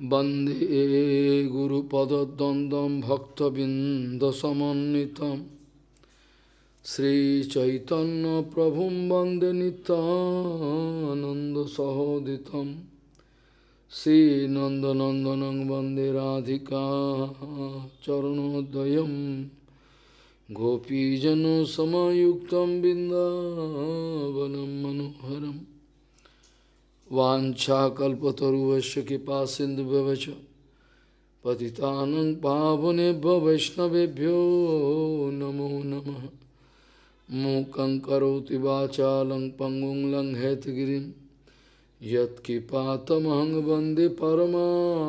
Bande Gurupadadandam Bhaktabindasamanitam Sri Chaitanya Prabhum Bande Nitananda Sahoditam Sri Nandanandanang Bande Radhika Charanodayam Gopijano Samayuktam Bindavanam Manoharam वाञ्छाकल्पतरुवश्य कृपा सिन्धुभ्यवच पतितानं पावनेभ्यो वैष्णवेभ्यो नमो नमः मूकं करोति वाचालं पङ्गुं लं हेतगिरिं यत्किपातमहं वन्दे परमानन्दमाधवं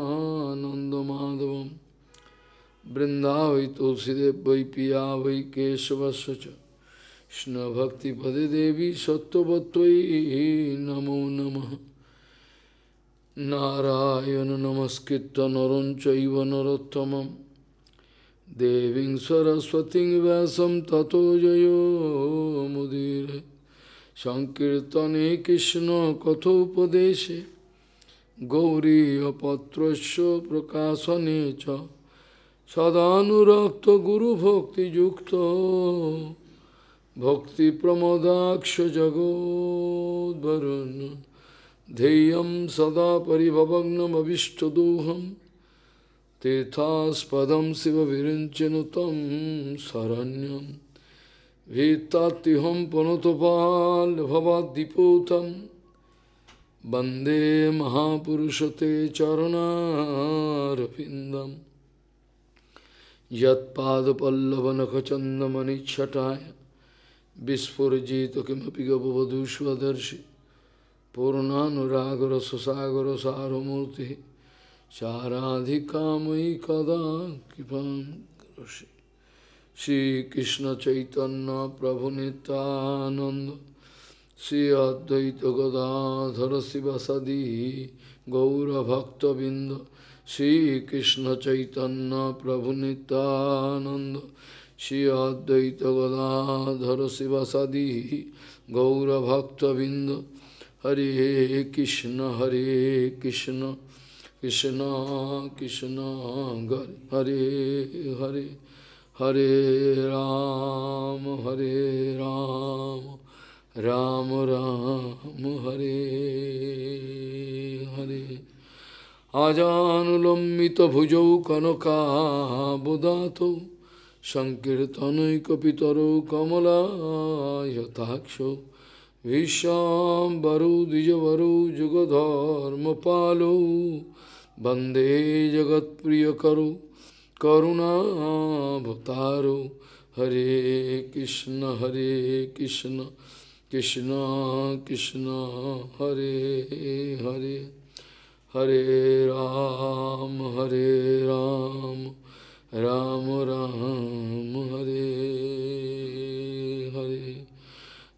वृन्दावै तुलसीदेव वै पिया वै केशवस्य च कृष्णभक्तिपदे देवी सत्त्ववत्त्वयि नमो नमः নারায়ণ নমস্কৃত নরঞ্চব নরোত্তম দেবী সরস্বতী ব্যাসম জয় জয়োমুদীর সংকীর্তনে কৃষ্ণ কথোপদেশে গৌরীপত্র প্রকাশনে চ সদানুরক্ত গুরুভক্তিযুক্ত ভক্তিপ্রমদাক্ষ জগদ্বরুণ ध्येयं सदा परिभवग्नमभिष्टदोहं तीर्थास्पदं शिवविरिञ्चनु तं शरण्यं वीत्तात्तिहं पुनतपाल्भवाद्दिपूतं वन्दे महापुरुषते चरणारविन्दं यत्पादपल्लवनखचन्दमनिच्छटाय विस्फुरजित किमपि गपवधूष्वदर्शि पूर्णानुरागरससागरसारमूर्ति चाराधिकामयि कदा कृपां करोषि श्रीकृष्णचैतन्यप्रभुनितानन्द Shri अद्वैतगदाधर शिवसदि गौरभक्तबिन्द श्रीकृष्णचैतन्यप्रभुनितानन्द Shri अद्वैतगदाधर शिवसदि गौरभक्तबिन्द Hare Krishna Hare Krishna Krishna Krishna Hare Hare Hare Ram Hare Ram Ram Ram Hare Hare আজানুলম্বিত ভুজৌ কনকাবুদাত সংকীর্তনৈকপিতর কমলায়তাক্ষ Vishambharu Dijavaru Jugadharma Palo Bande Jagat Priyakaru Karuna Bhaktaru Hare Krishna Hare Krishna Krishna Krishna Hare Hare Hare Ram Hare Ram Ram Ram Hare Hare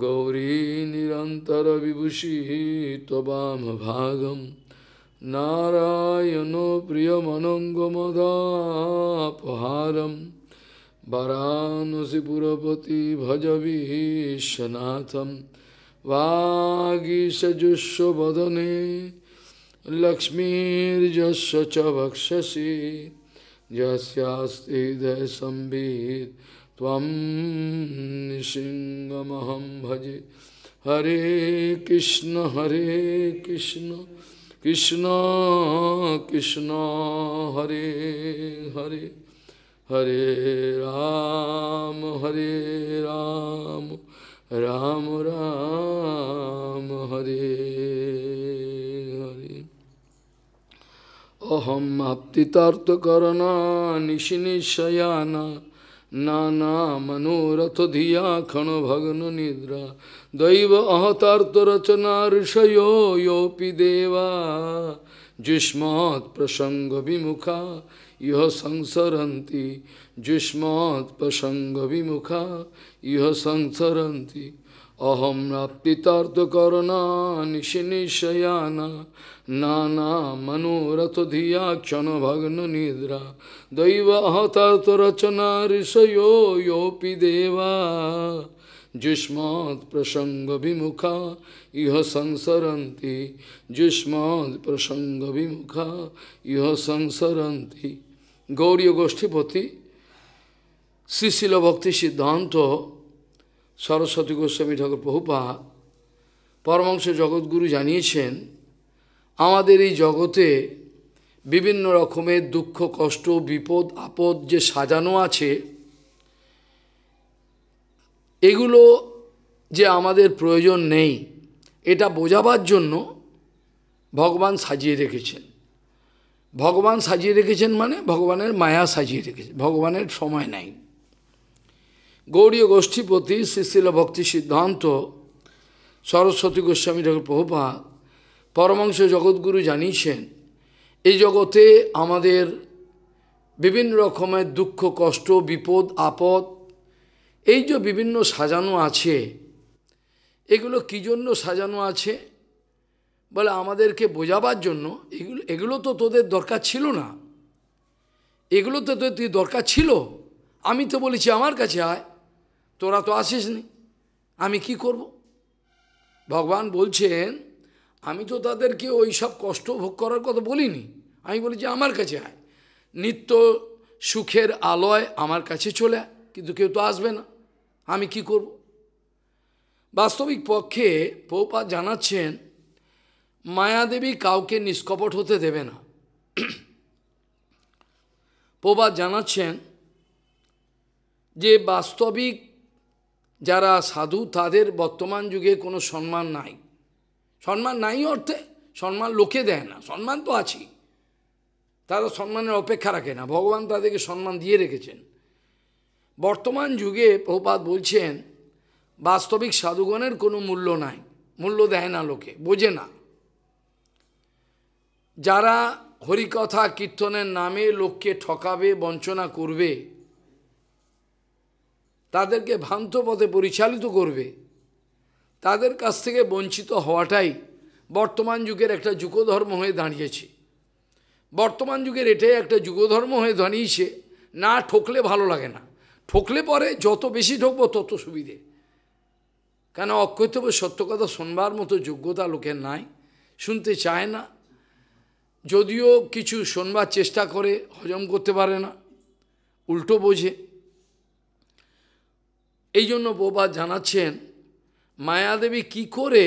Gauri निरंतर विभूषी तवाम भागम नारायण प्रियमनङ्गमदापहारं वरानुसिपुरपति भजवीशनाथं वागीशजुष्वदने लक्ष्मीर्जस्य च वक्षसि यस्यास्ति दयसंवित् त्वं सिंहमहं भजे हरे कृष्ण हरे कृष्ण कृष्ण कृष्ण हरे हरे हरे राम हरे राम राम राम हरे हरे अहम् आप्तितार्थकरणा निशिनिशयाना na manurato diyakhano bhagnu nidra Daiva ahatartho rachana rishayo yopi deva Jishmat prasanga vimukha iha sansaranti Jishmat prasanga vimukha iha sansaranti अहम प्राप्तितार्थ करुणा निशनिशयाना नाना मनोरथ धिया क्षण भग्न निद्रा दैव हतार्थ रचना ऋषयो योपि देवा जुष्मात् प्रसंग विमुखा इह संसरन्ति जुष्मात् प्रसंग विमुखा इह संसरन्ति गौरी गोष्ठीपति श्रीशिल भक्ति सिद्धांत সরস্বতী গোস্বামী ঠাকুর বহুপা পরমাংশ জগৎগুরু জানিয়েছেন আমাদের এই জগতে বিভিন্ন রকমের দুঃখ কষ্ট বিপদ আপদ যে সাজানো আছে এগুলো যে আমাদের প্রয়োজন নেই এটা বোঝাবার জন্য ভগবান সাজিয়ে রেখেছেন ভগবান সাজিয়ে রেখেছেন মানে ভগবানের মায়া সাজিয়ে রেখেছেন ভগবানের সময় নাই গৌরীয় গোষ্ঠীপতি শিশিল ভক্তি সিদ্ধান্ত সরস্বতী গোস্বামী ঠাকুর প্রভুপা পরমাংশ জগৎগুরু জানিয়েছেন এই জগতে আমাদের বিভিন্ন রকমের দুঃখ কষ্ট বিপদ আপদ এই যে বিভিন্ন সাজানো আছে এগুলো কি জন্য সাজানো আছে বলে আমাদেরকে বোঝাবার জন্য এগুলো এগুলো তো তোদের দরকার ছিল না এগুলো তো তোদের দরকার ছিল আমি তো বলেছি আমার কাছে আয় তোরা তো আসিস নি আমি কি করব। ভগবান বলছেন আমি তো তাদেরকে ওই সব কষ্ট ভোগ করার কথা বলিনি আমি বলি যে আমার কাছে আয় নিত্য সুখের আলোয় আমার কাছে চলে আয় কিন্তু কেউ তো আসবে না আমি কি করব। বাস্তবিক পক্ষে পৌপা জানাচ্ছেন মায়াদেবী কাউকে নিষ্কপট হতে দেবে না পৌপা জানাচ্ছেন যে বাস্তবিক যারা সাধু তাদের বর্তমান যুগে কোনো সম্মান নাই সম্মান নাই অর্থে সম্মান লোকে দেয় না সম্মান তো আছেই তারা সম্মানের অপেক্ষা রাখে না ভগবান তাদেরকে সম্মান দিয়ে রেখেছেন বর্তমান যুগে প্রপাত বলছেন বাস্তবিক সাধুগণের কোনো মূল্য নাই মূল্য দেয় না লোকে বোঝে না যারা হরিকথা কীর্তনের নামে লোককে ঠকাবে বঞ্চনা করবে তাদেরকে ভ্রান্ত পথে পরিচালিত করবে তাদের কাছ থেকে বঞ্চিত হওয়াটাই বর্তমান যুগের একটা যুগধর্ম হয়ে দাঁড়িয়েছে বর্তমান যুগের এটাই একটা যুগধর্ম হয়ে দাঁড়িয়েছে না ঠকলে ভালো লাগে না ঠকলে পরে যত বেশি ঠকবো তত সুবিধে কেন অক্ষৈতব সত্য কথা শোনবার মতো যোগ্যতা লোকের নাই শুনতে চায় না যদিও কিছু শোনবার চেষ্টা করে হজম করতে পারে না উল্টো বোঝে এই জন্য বোবা জানাচ্ছেন মায়াদেবী কি করে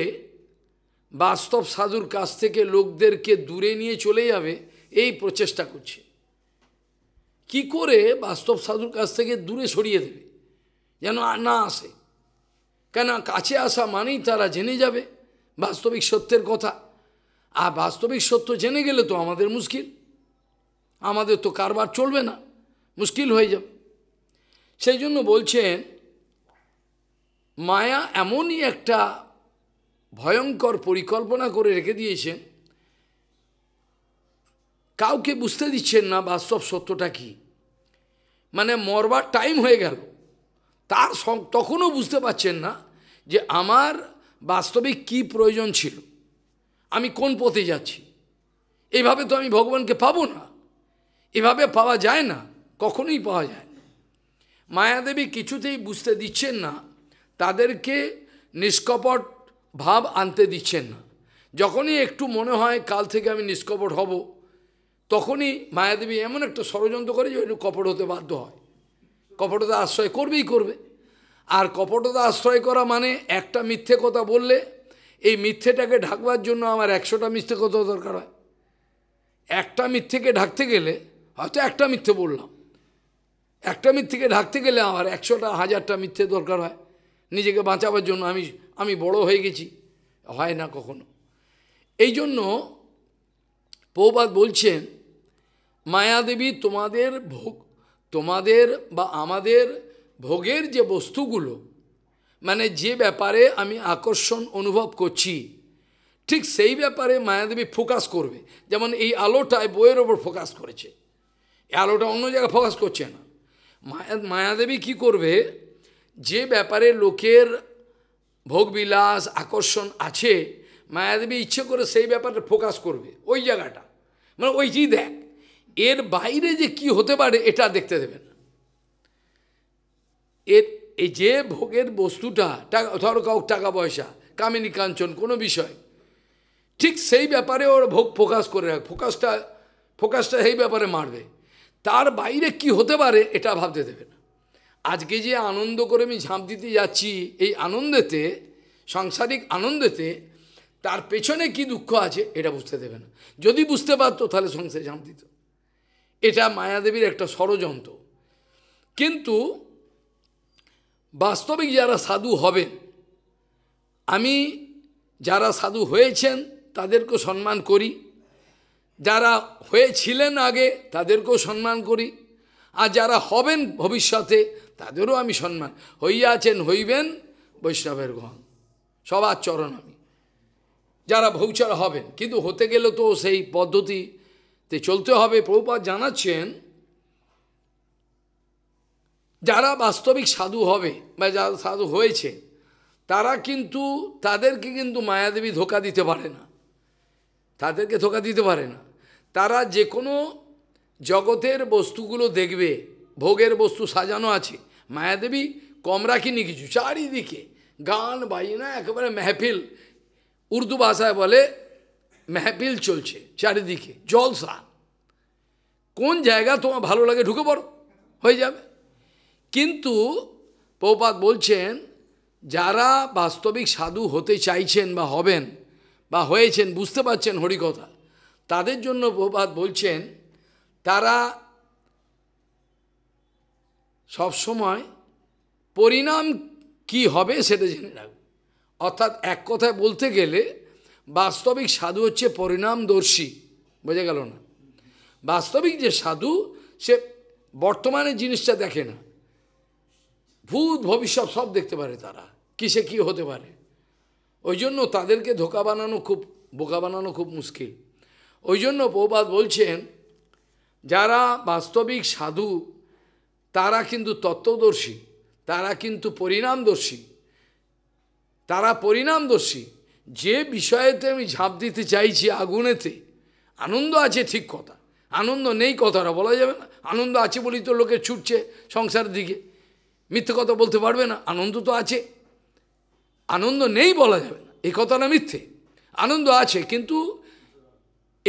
বাস্তব সাধুর কাছ থেকে লোকদেরকে দূরে নিয়ে চলে যাবে এই প্রচেষ্টা করছে কি করে বাস্তব সাধুর কাছ থেকে দূরে সরিয়ে দেবে যেন না আসে কেন কাছে আসা মানেই তারা জেনে যাবে বাস্তবিক সত্যের কথা আর বাস্তবিক সত্য জেনে গেলে তো আমাদের মুশকিল আমাদের তো কারবার চলবে না মুশকিল হয়ে যাবে সেই জন্য বলছেন মায়া এমনই একটা ভয়ঙ্কর পরিকল্পনা করে রেখে দিয়েছেন কাউকে বুঝতে দিচ্ছেন না বাস্তব সত্যটা কি মানে মরবার টাইম হয়ে গেল তার তখনও বুঝতে পারছেন না যে আমার বাস্তবে কি প্রয়োজন ছিল আমি কোন পথে যাচ্ছি এভাবে তো আমি ভগবানকে পাবো না এভাবে পাওয়া যায় না কখনোই পাওয়া যায় না মায়াদেবী কিছুতেই বুঝতে দিচ্ছেন না তাদেরকে নিষ্কপট ভাব আনতে দিচ্ছেন না যখনই একটু মনে হয় কাল থেকে আমি নিষ্কপট হব তখনই মায়াদেবী এমন একটা ষড়যন্ত্র করে যে একটু কপট হতে বাধ্য হয় কপটতা আশ্রয় করবেই করবে আর কপটতা আশ্রয় করা মানে একটা মিথ্যে কথা বললে এই মিথ্যেটাকে ঢাকবার জন্য আমার একশোটা মিথ্যে কথা দরকার হয় একটা মিথ্যেকে ঢাকতে গেলে হয়তো একটা মিথ্যে বললাম একটা মিথ্যেকে ঢাকতে গেলে আমার একশোটা হাজারটা মিথ্যে দরকার হয় নিজেকে বাঁচাবার জন্য আমি আমি বড় হয়ে গেছি হয় না কখনো এই জন্য পৌবাদ বলছেন মায়াদেবী তোমাদের ভোগ তোমাদের বা আমাদের ভোগের যে বস্তুগুলো মানে যে ব্যাপারে আমি আকর্ষণ অনুভব করছি ঠিক সেই ব্যাপারে মায়াদেবী ফোকাস করবে যেমন এই আলোটায় বইয়ের ওপর ফোকাস করেছে এই আলোটা অন্য জায়গায় ফোকাস করছে না মায়া মায়াদেবী কী করবে যে ব্যাপারে লোকের ভোগবিলাস আকর্ষণ আছে মায়াদেবী ইচ্ছে করে সেই ব্যাপারটা ফোকাস করবে ওই জায়গাটা মানে ওইটি দেখ এর বাইরে যে কি হতে পারে এটা দেখতে দেবে না এর এই যে ভোগের বস্তুটা টাকা ধরো কাউ টাকা পয়সা কামিনী কাঞ্চন কোনো বিষয় ঠিক সেই ব্যাপারে ওর ভোগ ফোকাস করে রাখ ফোকাসটা ফোকাসটা সেই ব্যাপারে মারবে তার বাইরে কি হতে পারে এটা ভাবতে দেবে না আজকে যে আনন্দ করে আমি ঝাঁপ দিতে যাচ্ছি এই আনন্দেতে সাংসারিক আনন্দেতে তার পেছনে কি দুঃখ আছে এটা বুঝতে দেবে না যদি বুঝতে পারতো তাহলে সংসারে ঝাঁপ দিত এটা মায়াদেবীর একটা ষড়যন্ত্র কিন্তু বাস্তবিক যারা সাধু হবেন আমি যারা সাধু হয়েছেন তাদেরকেও সম্মান করি যারা হয়েছিলেন আগে তাদেরকেও সম্মান করি আর যারা হবেন ভবিষ্যতে তাদেরও আমি সম্মান হইয়াছেন হইবেন বৈষ্ণবের গণ সবার চরণ আমি যারা ভৌচার হবেন কিন্তু হতে গেলে তো সেই পদ্ধতিতে চলতে হবে প্রভুপাত জানাচ্ছেন যারা বাস্তবিক সাধু হবে বা যারা সাধু হয়েছে তারা কিন্তু তাদেরকে কিন্তু মায়াদেবী ধোকা দিতে পারে না তাদেরকে ধোকা দিতে পারে না তারা যে কোনো জগতের বস্তুগুলো দেখবে ভোগের বস্তু সাজানো আছে মায়াদেবী কম রাখিনি কিছু চারিদিকে গান বাজনা একেবারে মেহফিল উর্দু ভাষায় বলে মেহফিল চলছে চারিদিকে জলসা কোন জায়গা তোমার ভালো লাগে ঢুকে পড়ো হয়ে যাবে কিন্তু পৌপাত বলছেন যারা বাস্তবিক সাধু হতে চাইছেন বা হবেন বা হয়েছেন বুঝতে পারছেন হরিকথা তাদের জন্য প্রপাত বলছেন তারা সবসময় পরিণাম কি হবে সেটা জেনে রাখবে অর্থাৎ এক কথায় বলতে গেলে বাস্তবিক সাধু হচ্ছে পরিণামদর্শী বোঝা গেল না বাস্তবিক যে সাধু সে বর্তমানে জিনিসটা দেখে না ভূত ভবিষ্যৎ সব দেখতে পারে তারা কিসে কি হতে পারে ওই জন্য তাদেরকে ধোকা বানানো খুব বোকা বানানো খুব মুশকিল ওই জন্য প্রবাদ বলছেন যারা বাস্তবিক সাধু তারা কিন্তু তত্ত্বদর্শী তারা কিন্তু পরিণামদর্শী তারা পরিণামদর্শী যে বিষয়েতে আমি ঝাঁপ দিতে চাইছি আগুনেতে আনন্দ আছে ঠিক কথা আনন্দ নেই কথাটা বলা যাবে না আনন্দ আছে বলেই তো লোকে ছুটছে সংসারের দিকে মিথ্যে কথা বলতে পারবে না আনন্দ তো আছে আনন্দ নেই বলা যাবে না এই কথাটা মিথ্যে আনন্দ আছে কিন্তু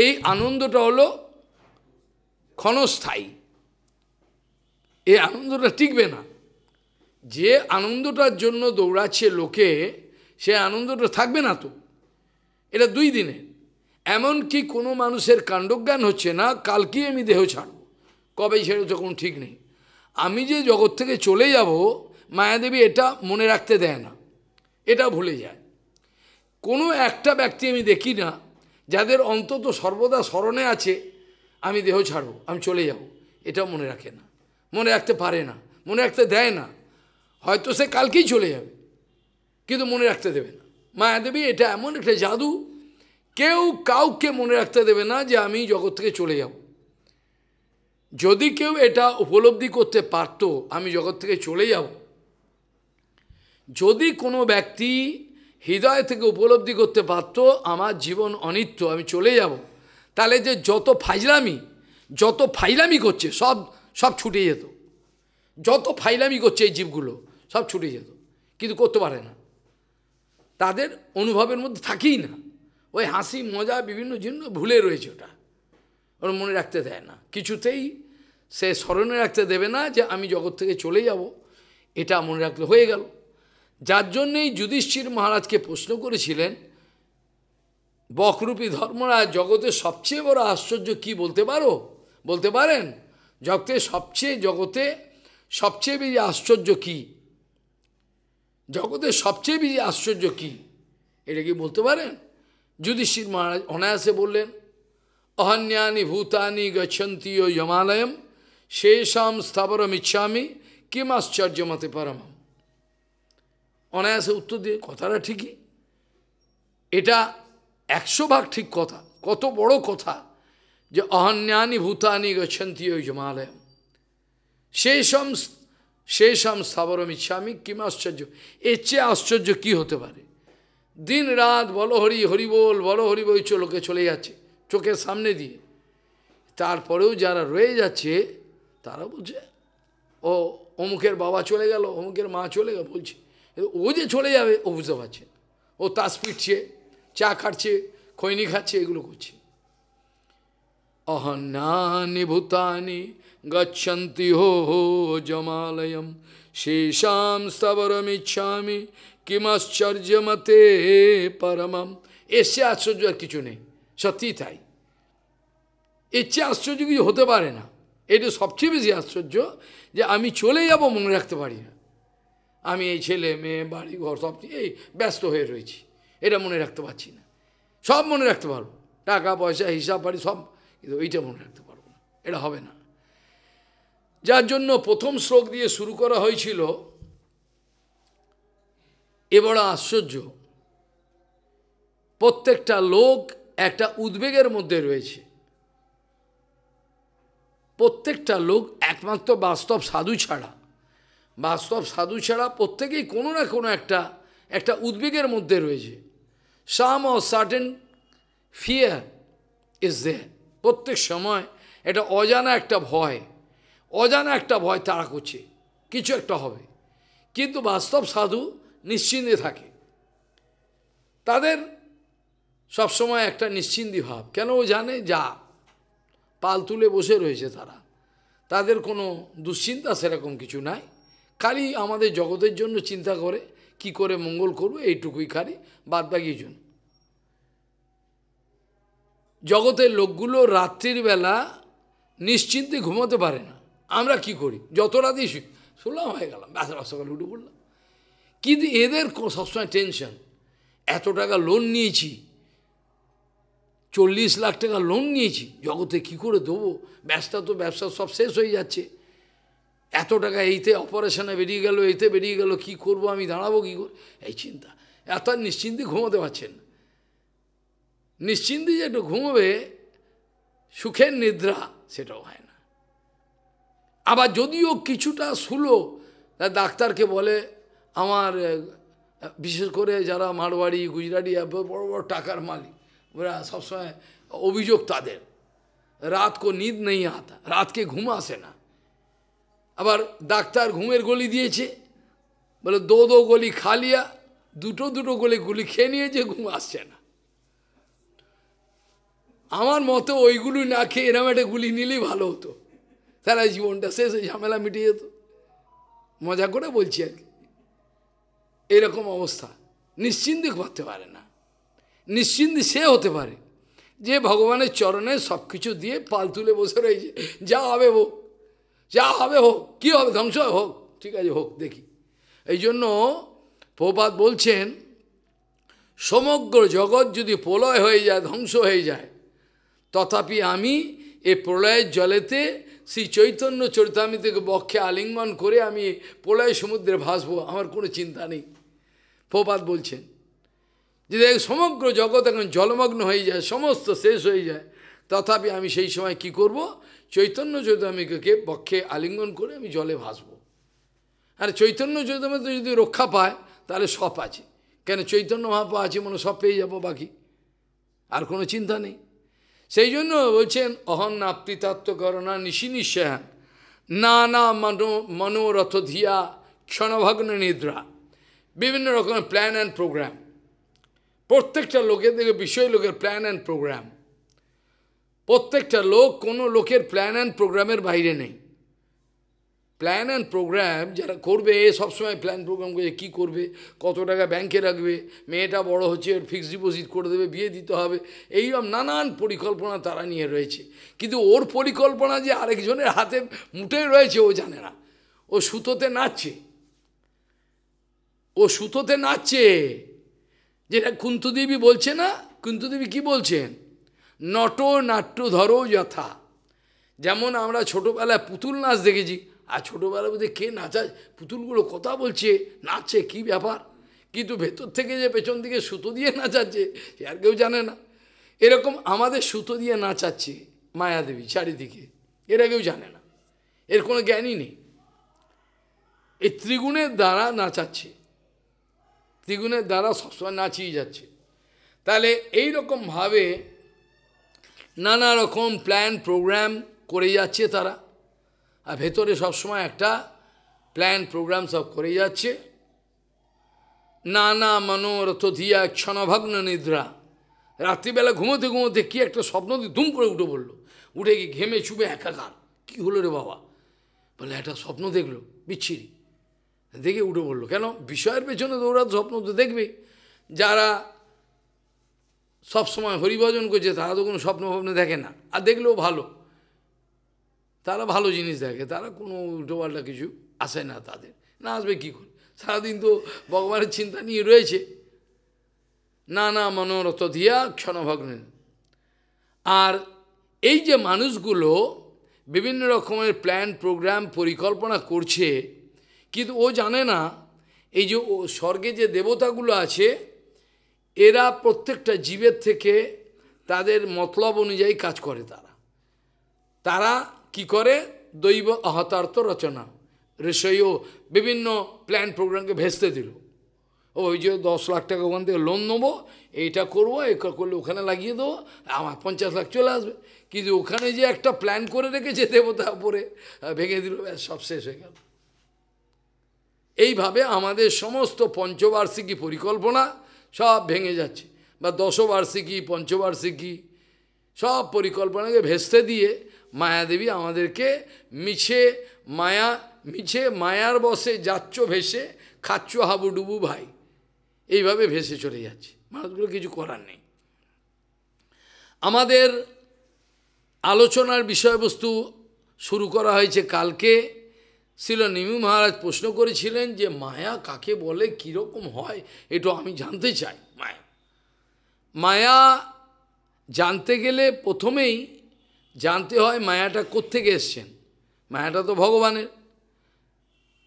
এই আনন্দটা হলো ক্ষণস্থায়ী এই আনন্দটা টিকবে না যে আনন্দটার জন্য দৌড়াচ্ছে লোকে সে আনন্দটা থাকবে না তো এটা দুই দিনে এমন কি কোনো মানুষের কাণ্ডজ্ঞান হচ্ছে না কালকে আমি দেহ ছাড়ব কবে ছেড়ে তখন ঠিক নেই আমি যে জগৎ থেকে চলে যাব মায়াদেবী এটা মনে রাখতে দেয় না এটা ভুলে যায় কোনো একটা ব্যক্তি আমি দেখি না যাদের অন্তত সর্বদা স্মরণে আছে আমি দেহ ছাড়ব আমি চলে যাব এটা মনে রাখে না মনে রাখতে পারে না মনে রাখতে দেয় না হয়তো সে কালকেই চলে যাবে কিন্তু মনে রাখতে দেবে না মায়াদেবী এটা এমন একটা জাদু কেউ কাউকে মনে রাখতে দেবে না যে আমি জগৎ থেকে চলে যাব যদি কেউ এটা উপলব্ধি করতে পারত আমি জগৎ থেকে চলে যাব যদি কোনো ব্যক্তি হৃদয় থেকে উপলব্ধি করতে পারত আমার জীবন অনিত্য আমি চলে যাব তাহলে যে যত ফাইলামি যত ফাইলামি করছে সব সব ছুটে যেত যত ফাইলামি করছে এই জীবগুলো সব ছুটে যেত কিন্তু করতে পারে না তাদের অনুভবের মধ্যে থাকেই না ওই হাসি মজা বিভিন্ন জিনিস ভুলে রয়েছে ওটা ওর মনে রাখতে দেয় না কিছুতেই সে স্মরণে রাখতে দেবে না যে আমি জগৎ থেকে চলে যাব এটা মনে রাখলে হয়ে গেল যার জন্যেই যুধিষ্ঠির মহারাজকে প্রশ্ন করেছিলেন বকরূপী ধর্মরা জগতের সবচেয়ে বড় আশ্চর্য কি বলতে পারো বলতে পারেন জগতে সবচেয়ে জগতে সবচেয়ে বেশি আশ্চর্য কী জগতে সবচেয়ে বেশি আশ্চর্য কী এটা কি বলতে পারেন যুধিষ্ঠির মহারাজ অনায়াসে বললেন অহন্যানি ভূতানি গচ্ছন্তি ও যমালয়ম শেষাম স্থাবরম ইচ্ছামি কিম আশ্চর্য মতে পারম অনায়াসে উত্তর দিয়ে কথাটা ঠিকই এটা একশো ভাগ ঠিক কথা কত বড় কথা যে অহন্যানি ভূতানি ওই হিমালয় সেই সম সেই সম স্থাবরম ইচ্ছামি কিম আশ্চর্য এর চেয়ে আশ্চর্য কী হতে পারে দিন রাত বল হরি হরিবোল বল বল হরি বই চোখে চলে যাচ্ছে চোখের সামনে দিয়ে তারপরেও যারা রয়ে যাচ্ছে তারা বলছে ও অমুকের বাবা চলে গেল অমুকের মা চলে গেল বলছে ও যে চলে যাবে ও বুঝতে পারছে ও তাস পিটছে চা খাচ্ছে খৈনি খাচ্ছে এগুলো করছে অহনানি ভূতানি গচ্ছন্তি হো হো জমালয়ম শেষাম স্তবরমিচ্ছামি কিমাশ্চর্যমতে পরমম এসে আশ্চর্য আর কিছু নেই সত্যিই তাই এর চেয়ে আশ্চর্য কিছু হতে পারে না এটা সবচেয়ে বেশি আশ্চর্য যে আমি চলে যাব মনে রাখতে পারি না আমি এই ছেলে মেয়ে বাড়ি ঘর সব এই ব্যস্ত হয়ে রয়েছি এটা মনে রাখতে পারছি না সব মনে রাখতে পারবো টাকা পয়সা হিসাব বাড়ি সব কিন্তু ওইটা মনে রাখতে পারবো না এটা হবে না যার জন্য প্রথম শ্লোক দিয়ে শুরু করা হয়েছিল এ বড় আশ্চর্য প্রত্যেকটা লোক একটা উদ্বেগের মধ্যে রয়েছে প্রত্যেকটা লোক একমাত্র বাস্তব সাধু ছাড়া বাস্তব সাধু ছাড়া প্রত্যেকেই কোনো না কোনো একটা একটা উদ্বেগের মধ্যে রয়েছে some uh certain fear is there প্রত্যেক সময় এটা অজানা একটা ভয় অজানা একটা ভয় তারা করছে কিছু একটা হবে কিন্তু বাস্তব সাধু নিশ্চিন্তে থাকে তাদের সবসময় একটা নিশ্চিন্তি ভাব কেন ও জানে যা পাল তুলে বসে রয়েছে তারা তাদের কোনো দুশ্চিন্তা সেরকম কিছু নাই খালি আমাদের জগতের জন্য চিন্তা করে কি করে মঙ্গল করবো এইটুকুই খালি বাদ বাকি জন্য জগতের লোকগুলো রাত্রির বেলা নিশ্চিন্তে ঘুমোতে পারে না আমরা কি করি যত রাতেই শুনলাম হয়ে গেলাম বেসরা সকালে উঠে পড়লাম কিন্তু এদের সবসময় টেনশন এত টাকা লোন নিয়েছি চল্লিশ লাখ টাকা লোন নিয়েছি জগতে কি করে দেবো ব্যবসা তো ব্যবসা সব শেষ হয়ে যাচ্ছে এত টাকা এইতে অপারেশনে বেরিয়ে গেল এইতে বেরিয়ে গেল কি করব আমি দাঁড়াবো কী করে এই চিন্তা এত নিশ্চিন্তে ঘুমোতে পারছেন না নিশ্চিন্তে যে একটু ঘুমোবে সুখের নিদ্রা সেটাও হয় না আবার যদিও কিছুটা শুলো ডাক্তারকে বলে আমার বিশেষ করে যারা মারোয়াড়ি গুজরাটি বড় বড় টাকার মালিক ওরা সবসময় অভিযোগ তাদের রাত কো নিদ নেই আতা রাতকে ঘুম আসে না আবার ডাক্তার ঘুমের গলি দিয়েছে বলে দো দো গলি খালিয়া দুটো দুটো গলি গুলি খেয়ে নিয়েছে ঘুম আসছে না আমার মতো ওইগুলো না খেয়ে এরম একটা গুলি নিলেই ভালো হতো সারা জীবনটা শেষ হয়ে ঝামেলা মিটিয়ে যেত মজা করে বলছি আর কি এরকম অবস্থা নিশ্চিন্তে করতে পারে না নিশ্চিন্তে সে হতে পারে যে ভগবানের চরণে সব কিছু দিয়ে পাল তুলে বসে রয়েছে যা হবে হোক যা হবে হোক কী হবে ধ্বংস হোক ঠিক আছে হোক দেখি এই জন্য প্রপাত বলছেন সমগ্র জগৎ যদি প্রলয় হয়ে যায় ধ্বংস হয়ে যায় তথাপি আমি এ প্রলয়ের জলেতে শ্রী চৈতন্য থেকে বক্ষে আলিঙ্গন করে আমি প্রলয় সমুদ্রে ভাসবো আমার কোনো চিন্তা নেই প্রপাত বলছেন যে দেখ সমগ্র জগৎ এখন জলমগ্ন হয়ে যায় সমস্ত শেষ হয়ে যায় তথাপি আমি সেই সময় কি করব চৈতন্য চৈতামিকে বক্ষে আলিঙ্গন করে আমি জলে ভাসবো আর চৈতন্য তো যদি রক্ষা পায় তাহলে সব আছে কেন চৈতন্য মহাপ আছে মনে সব পেয়ে যাবো বাকি আর কোনো চিন্তা নেই সেই জন্য বলছেন অহন নাপ্তিতাত্ম করোনা নিশি নিঃশয়ান না না মনো মনোরথ ধিয়া ক্ষণভগ্ন নিদ্রা বিভিন্ন রকমের প্ল্যান অ্যান্ড প্রোগ্রাম প্রত্যেকটা লোকের দিকে বিষয় লোকের প্ল্যান অ্যান্ড প্রোগ্রাম প্রত্যেকটা লোক কোনো লোকের প্ল্যান অ্যান্ড প্রোগ্রামের বাইরে নেই প্ল্যান অ্যান্ড প্রোগ্রাম যারা করবে সবসময় প্ল্যান প্রোগ্রাম করে কী করবে কত টাকা ব্যাংকে রাখবে মেয়েটা বড় হচ্ছে ওর ফিক্সড ডিপোজিট করে দেবে বিয়ে দিতে হবে এইরকম নানান পরিকল্পনা তারা নিয়ে রয়েছে কিন্তু ওর পরিকল্পনা যে আরেকজনের হাতে মুঠোয় রয়েছে ও জানে না ও সুতোতে নাচছে ও সুতোতে নাচছে যেটা কুন্তদেবী বলছে না কুন্তদেবী কি বলছেন নট নাট্য ধরো যথা যেমন আমরা ছোটোবেলায় পুতুল নাচ দেখেছি আর ছোটোবেলার মধ্যে কে নাচায় পুতুলগুলো কথা বলছে নাচছে কি ব্যাপার কিন্তু ভেতর থেকে যে পেছন দিকে সুতো দিয়ে নাচাচ্ছে সে আর কেউ জানে না এরকম আমাদের সুতো দিয়ে নাচাচ্ছে মায়াদেবী চারিদিকে এরা কেউ জানে না এর কোনো জ্ঞানই নেই এই ত্রিগুণের দ্বারা নাচাচ্ছে ত্রিগুণের দ্বারা সবসময় নাচিয়ে যাচ্ছে তাহলে এই রকমভাবে নানা রকম প্ল্যান প্রোগ্রাম করে যাচ্ছে তারা আর ভেতরে সবসময় একটা প্ল্যান প্রোগ্রাম সব করে যাচ্ছে নানা মনোরথ ধিয়া ক্ষণভগ্ন নিদ্রা রাত্রিবেলা ঘুমোতে ঘুমোতে কি একটা স্বপ্ন ধুম করে উঠে পড়লো উঠে গিয়ে ঘেমে চুবে একাকার কি হলো রে বাবা বলে একটা স্বপ্ন দেখলো বিচ্ছিরি দেখে উঠে পড়লো কেন বিষয়ের পেছনে দৌড়া স্বপ্ন তো দেখবে যারা সবসময় হরিভজন করছে তারা তো কোনো স্বপ্ন ভবনে দেখে না আর দেখলেও ভালো তারা ভালো জিনিস দেখে তারা কোনো উল্টোপাল্টা কিছু আসে না তাদের না আসবে কী করে সারাদিন তো ভগবানের চিন্তা নিয়ে রয়েছে না না মনোরথ দিয়া ক্ষণভগ্ন আর এই যে মানুষগুলো বিভিন্ন রকমের প্ল্যান প্রোগ্রাম পরিকল্পনা করছে কিন্তু ও জানে না এই যে স্বর্গে যে দেবতাগুলো আছে এরা প্রত্যেকটা জীবের থেকে তাদের মতলব অনুযায়ী কাজ করে তারা তারা কি করে দৈব অহতার্থ রচনা রেশইও বিভিন্ন প্ল্যান প্রোগ্রামকে ভেস্তে দিল ওই যে দশ লাখ টাকা ওখান থেকে লোন নেবো এইটা করবো এ করলে ওখানে লাগিয়ে দেবো আমার পঞ্চাশ লাখ চলে আসবে কিন্তু ওখানে যে একটা প্ল্যান করে রেখেছে তার উপরে ভেঙে দিল ব্যাস সব শেষ হয়ে গেল এইভাবে আমাদের সমস্ত পঞ্চবার্ষিকী পরিকল্পনা সব ভেঙে যাচ্ছে বা দশবার্ষিকী পঞ্চবার্ষিকী সব পরিকল্পনাকে ভেস্তে দিয়ে মায়াদেবী আমাদেরকে মিছে মায়া মিছে মায়ার বসে যাচ্ছ ভেসে খাচ্ছ হাবুডুবু ভাই এইভাবে ভেসে চলে যাচ্ছে মানুষগুলো কিছু করার নেই আমাদের আলোচনার বিষয়বস্তু শুরু করা হয়েছে কালকে শিল নিমি মহারাজ প্রশ্ন করেছিলেন যে মায়া কাকে বলে কীরকম হয় এটা আমি জানতে চাই মায়া মায়া জানতে গেলে প্রথমেই জানতে হয় মায়াটা কোত্থেকে এসছেন মায়াটা তো ভগবানের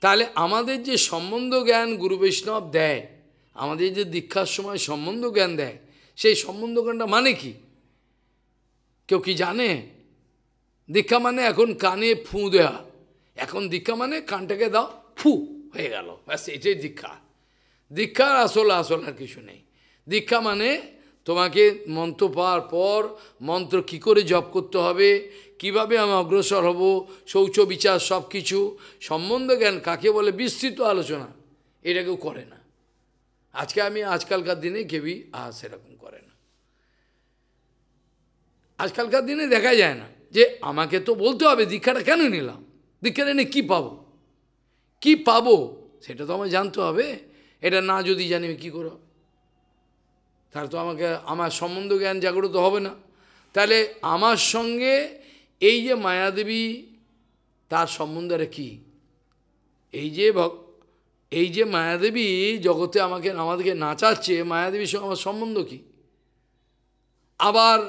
তাহলে আমাদের যে সম্বন্ধ জ্ঞান গুরু বৈষ্ণব দেয় আমাদের যে দীক্ষার সময় সম্বন্ধ জ্ঞান দেয় সেই সম্বন্ধ জ্ঞানটা মানে কি কেউ কি জানে দীক্ষা মানে এখন কানে ফু দেওয়া এখন দীক্ষা মানে কানটাকে দাও ফু হয়ে গেল ব্যাস এটাই দীক্ষা দীক্ষার আসল আসল আর কিছু নেই দীক্ষা মানে তোমাকে মন্ত্র পাওয়ার পর মন্ত্র কি করে জপ করতে হবে কিভাবে আমি অগ্রসর হব শৌচ বিচার সব কিছু সম্বন্ধ জ্ঞান কাকে বলে বিস্তৃত আলোচনা এটা কেউ করে না আজকে আমি আজকালকার দিনে কেউই আহ সেরকম করে না আজকালকার দিনে দেখা যায় না যে আমাকে তো বলতে হবে দীক্ষাটা কেন নিলাম দীক্ষাটা এনে কী পাবো কি পাবো সেটা তো আমার জানতে হবে এটা না যদি জানি আমি কী করবো তাহলে তো আমাকে আমার সম্বন্ধ জ্ঞান জাগ্রত হবে না তাহলে আমার সঙ্গে এই যে মায়াদেবী তার সম্বন্ধ আর কি এই যে এই যে মায়াদেবী জগতে আমাকে আমাদেরকে নাচাচ্ছে মায়াদেবীর সঙ্গে আমার সম্বন্ধ কি আবার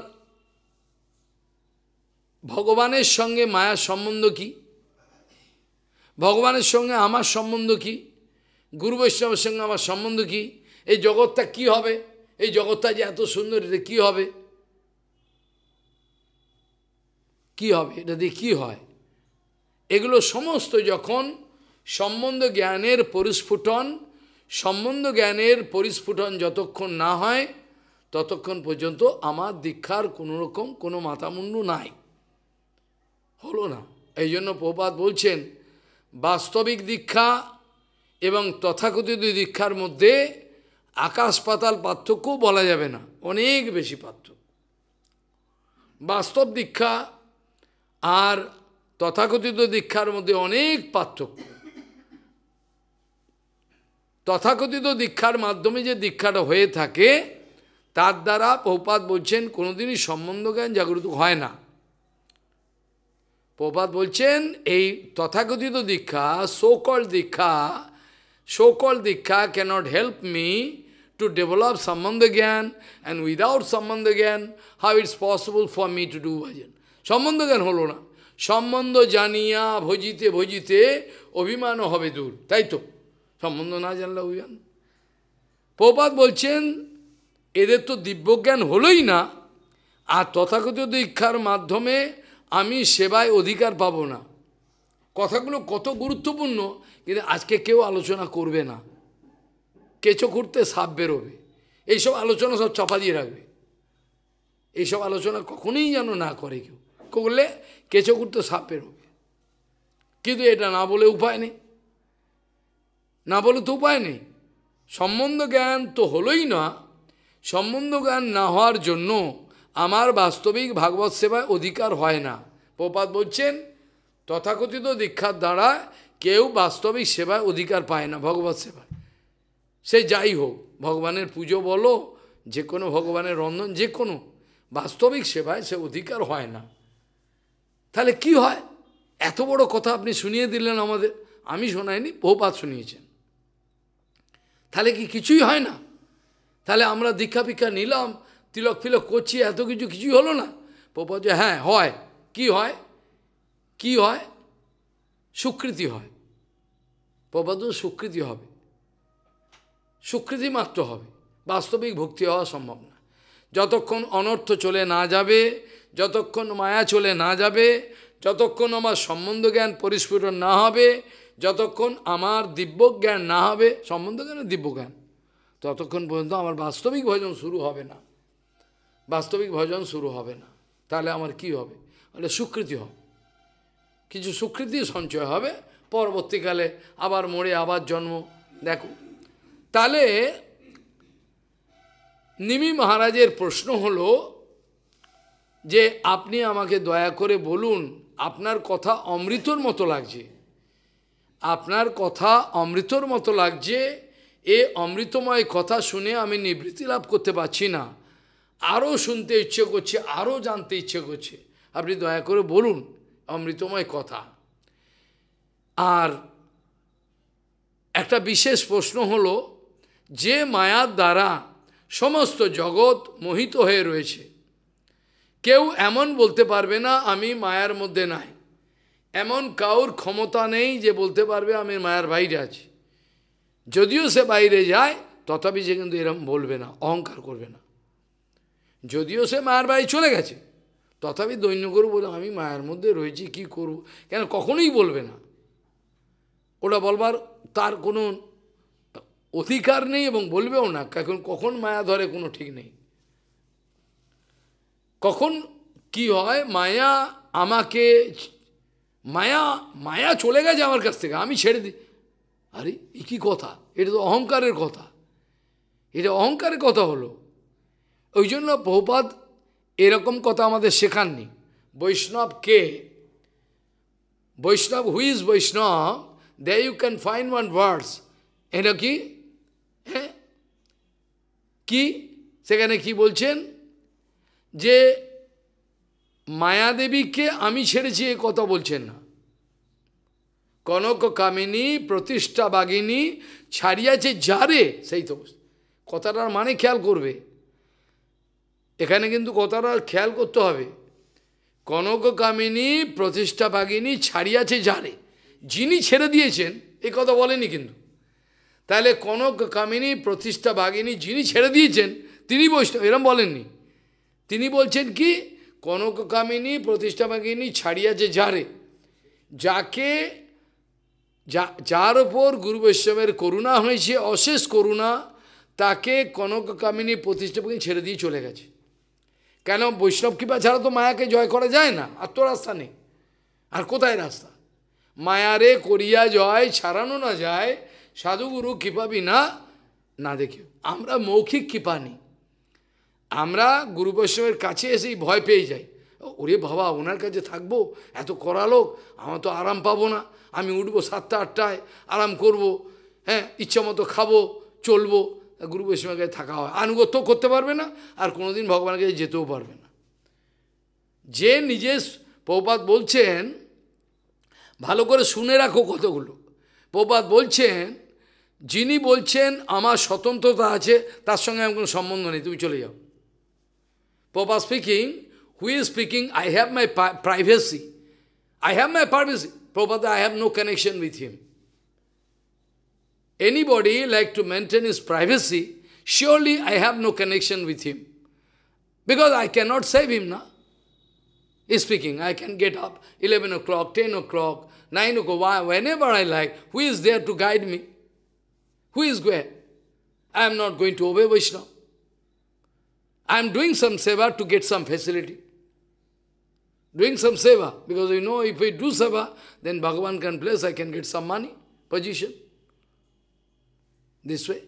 ভগবানের সঙ্গে মায়ার সম্বন্ধ কি ভগবানের সঙ্গে আমার সম্বন্ধ কি গুরু বৈষ্ণবের সঙ্গে আমার সম্বন্ধ কি এই জগৎটা কি হবে এই জগৎটা যে এত সুন্দর এটা কী হবে কি হবে এটা দিয়ে কী হয় এগুলো সমস্ত যখন সম্বন্ধ জ্ঞানের পরিস্ফুটন সম্বন্ধ জ্ঞানের পরিস্ফুটন যতক্ষণ না হয় ততক্ষণ পর্যন্ত আমার দীক্ষার কোনো রকম কোনো মাথামুন্ডু নাই হলো না এই জন্য প্রপাত বলছেন বাস্তবিক দীক্ষা এবং তথাকথিত দীক্ষার মধ্যে আকাশ পাতাল পার্থক্যও বলা যাবে না অনেক বেশি পার্থক্য বাস্তব দীক্ষা আর তথাকথিত দীক্ষার মধ্যে অনেক পার্থক্য তথাকথিত দীক্ষার মাধ্যমে যে দীক্ষাটা হয়ে থাকে তার দ্বারা প্রপাত বলছেন কোনোদিনই সম্বন্ধ জ্ঞান জাগ্রত হয় না প্রপাত বলছেন এই তথাকথিত দীক্ষা so called diksha so called diksha cannot help me to develop Sambandha Gyan, and without Sambandha Gyan, how it's possible for me to do bhajan? Sambandha Gyan holo na. Sambandha janiya bhajite bhajite obhimano হবে দূর তাই তো সম্বন্ধ না জানলে অভিমান প্রপাত বলছেন এদের তো দিব্যজ্ঞান হলোই না আর তথাকথিত দীক্ষার মাধ্যমে আমি সেবায় অধিকার পাব না কথাগুলো কত গুরুত্বপূর্ণ কিন্তু আজকে কেউ আলোচনা করবে না কেঁচো খুঁড়তে সাপ বেরোবে এইসব আলোচনা সব চাপা দিয়ে রাখবে এইসব আলোচনা কখনোই যেন না করে কেউ করলে কেঁচো খুঁড়তে সাপ বেরোবে কিন্তু এটা না বলে উপায় নেই না বলে তো উপায় নেই সম্বন্ধ জ্ঞান তো হলোই না সম্বন্ধ জ্ঞান না হওয়ার জন্য আমার বাস্তবিক ভাগবত সেবায় অধিকার হয় না প্রপাত বলছেন তথাকথিত দীক্ষার দ্বারা কেউ বাস্তবিক সেবায় অধিকার পায় না ভগবত সেবা সে যাই হোক ভগবানের পুজো বলো যে কোনো ভগবানের রন্ধন যে কোনো বাস্তবিক সেবায় সে অধিকার হয় না তাহলে কি হয় এত বড় কথা আপনি শুনিয়ে দিলেন আমাদের আমি শোনাইনি বহুপাত শুনিয়েছেন তাহলে কি কিছুই হয় না তাহলে আমরা দীক্ষা পিক্ষা নিলাম তিলক ফিলক করছি এত কিছু কিছুই হলো না প্রপাত যে হ্যাঁ হয় কি হয় কি হয় স্বীকৃতি হয় তো স্বীকৃতি হবে স্বীকৃতি মাত্র হবে বাস্তবিক ভক্তি হওয়া সম্ভব না যতক্ষণ অনর্থ চলে না যাবে যতক্ষণ মায়া চলে না যাবে যতক্ষণ আমার সম্বন্ধ জ্ঞান পরিস্ফুটন না হবে যতক্ষণ আমার দিব্য জ্ঞান না হবে সম্বন্ধ জ্ঞানের দিব্য জ্ঞান ততক্ষণ পর্যন্ত আমার বাস্তবিক ভজন শুরু হবে না বাস্তবিক ভজন শুরু হবে না তাহলে আমার কি হবে তাহলে স্বীকৃতি হবে কিছু স্বীকৃতি সঞ্চয় হবে পরবর্তীকালে আবার মরে আবার জন্ম দেখো তাহলে নিমি মহারাজের প্রশ্ন হলো যে আপনি আমাকে দয়া করে বলুন আপনার কথা অমৃতর মতো লাগছে আপনার কথা অমৃতর মতো লাগছে এ অমৃতময় কথা শুনে আমি নিবৃত্তি লাভ করতে পারছি না আরও শুনতে ইচ্ছে করছে আরও জানতে ইচ্ছে করছে আপনি দয়া করে বলুন অমৃতময় কথা আর একটা বিশেষ প্রশ্ন হলো যে মায়ার দ্বারা সমস্ত জগৎ মোহিত হয়ে রয়েছে কেউ এমন বলতে পারবে না আমি মায়ার মধ্যে নাই এমন কাউর ক্ষমতা নেই যে বলতে পারবে আমি মায়ার বাইরে আছি যদিও সে বাইরে যায় তথাপি সে কিন্তু এরম বলবে না অহংকার করবে না যদিও সে মায়ের বাইরে চলে গেছে তথাপি দৈন্য করু বলে আমি মায়ের মধ্যে রয়েছি কি করব কেন কখনোই বলবে না ওটা বলবার তার কোনো অধিকার নেই এবং বলবেও না কখন কখন মায়া ধরে কোনো ঠিক নেই কখন কি হয় মায়া আমাকে মায়া মায়া চলে গেছে আমার কাছ থেকে আমি ছেড়ে দিই আরে এ কী কথা এটা তো অহংকারের কথা এটা অহংকারের কথা হলো ওই জন্য বহুপাত এরকম কথা আমাদের শেখাননি বৈষ্ণব কে Vaishnav who's Vaishnav they you can find one words এটা কি হ্যাঁ কি সেখানে কি বলছেন যে মায়াদেবীকে আমি ছেড়েছি এ কথা বলছেন না কনক কামিনী প্রতিষ্ঠা বাগিনী ছাড়িয়াছে যারে সেই তো কথাটার মানে খেয়াল করবে এখানে কিন্তু কথাটা খেয়াল করতে হবে কনক কামিনী প্রতিষ্ঠা বাগিনী ছাড়িয়াছে যারে যিনি ছেড়ে দিয়েছেন এ কথা বলেনি কিন্তু তাহলে কনক কামিনী প্রতিষ্ঠা ভাগিনী যিনি ছেড়ে দিয়েছেন তিনি বৈষ্ণব এরম বলেননি তিনি বলছেন কি কনক কামিনী প্রতিষ্ঠা ছাড়িয়া ছাড়িয়াছে যারে যাকে যার ওপর গুরু বৈষ্ণবের করুণা হয়েছে অশেষ করুণা তাকে কনক কামিনী প্রতিষ্ঠাপকে ছেড়ে দিয়ে চলে গেছে কেন বৈষ্ণব কৃপা ছাড়া তো মায়াকে জয় করা যায় না আর তো রাস্তা নেই আর কোথায় রাস্তা মায়ারে করিয়া জয় ছাড়ানো না যায় সাধুগুরু কৃপা বিনা না দেখে আমরা মৌখিক কৃপা নিই আমরা গুরু বৈষ্ণবের কাছে এসেই ভয় পেয়ে যাই ওরে বাবা ওনার কাছে থাকবো এত করা লোক আমার তো আরাম পাবো না আমি উঠবো সাতটা আটটায় আরাম করব হ্যাঁ ইচ্ছা মতো খাবো চলবো গুরু বৈষ্ণবের কাছে থাকা হয় আনুগত্য করতে পারবে না আর কোনো দিন ভগবানের কাছে যেতেও পারবে না যে নিজে প্রপাত বলছেন ভালো করে শুনে রাখো কতগুলো প্রপাত বলছেন যিনি বলছেন আমার স্বতন্ত্রতা আছে তার সঙ্গে আমার কোনো সম্বন্ধ নেই তুমি চলে যাও পপা speaking who is speaking I have my privacy I have my privacy প্রপাতে I have no connection with him anybody like to maintain privacy surely I have no connection with him. Because I cannot save him now. He's speaking, I can get up 11 o'clock, 10 o'clock, 9 o'clock, whenever I like. Who is there to guide me? Who is going? I am not going to obey Vaishnava. I am doing some seva to get some facility. Doing some seva, because you know if I do seva, then Bhagavan can bless, I can get some money, position. This way.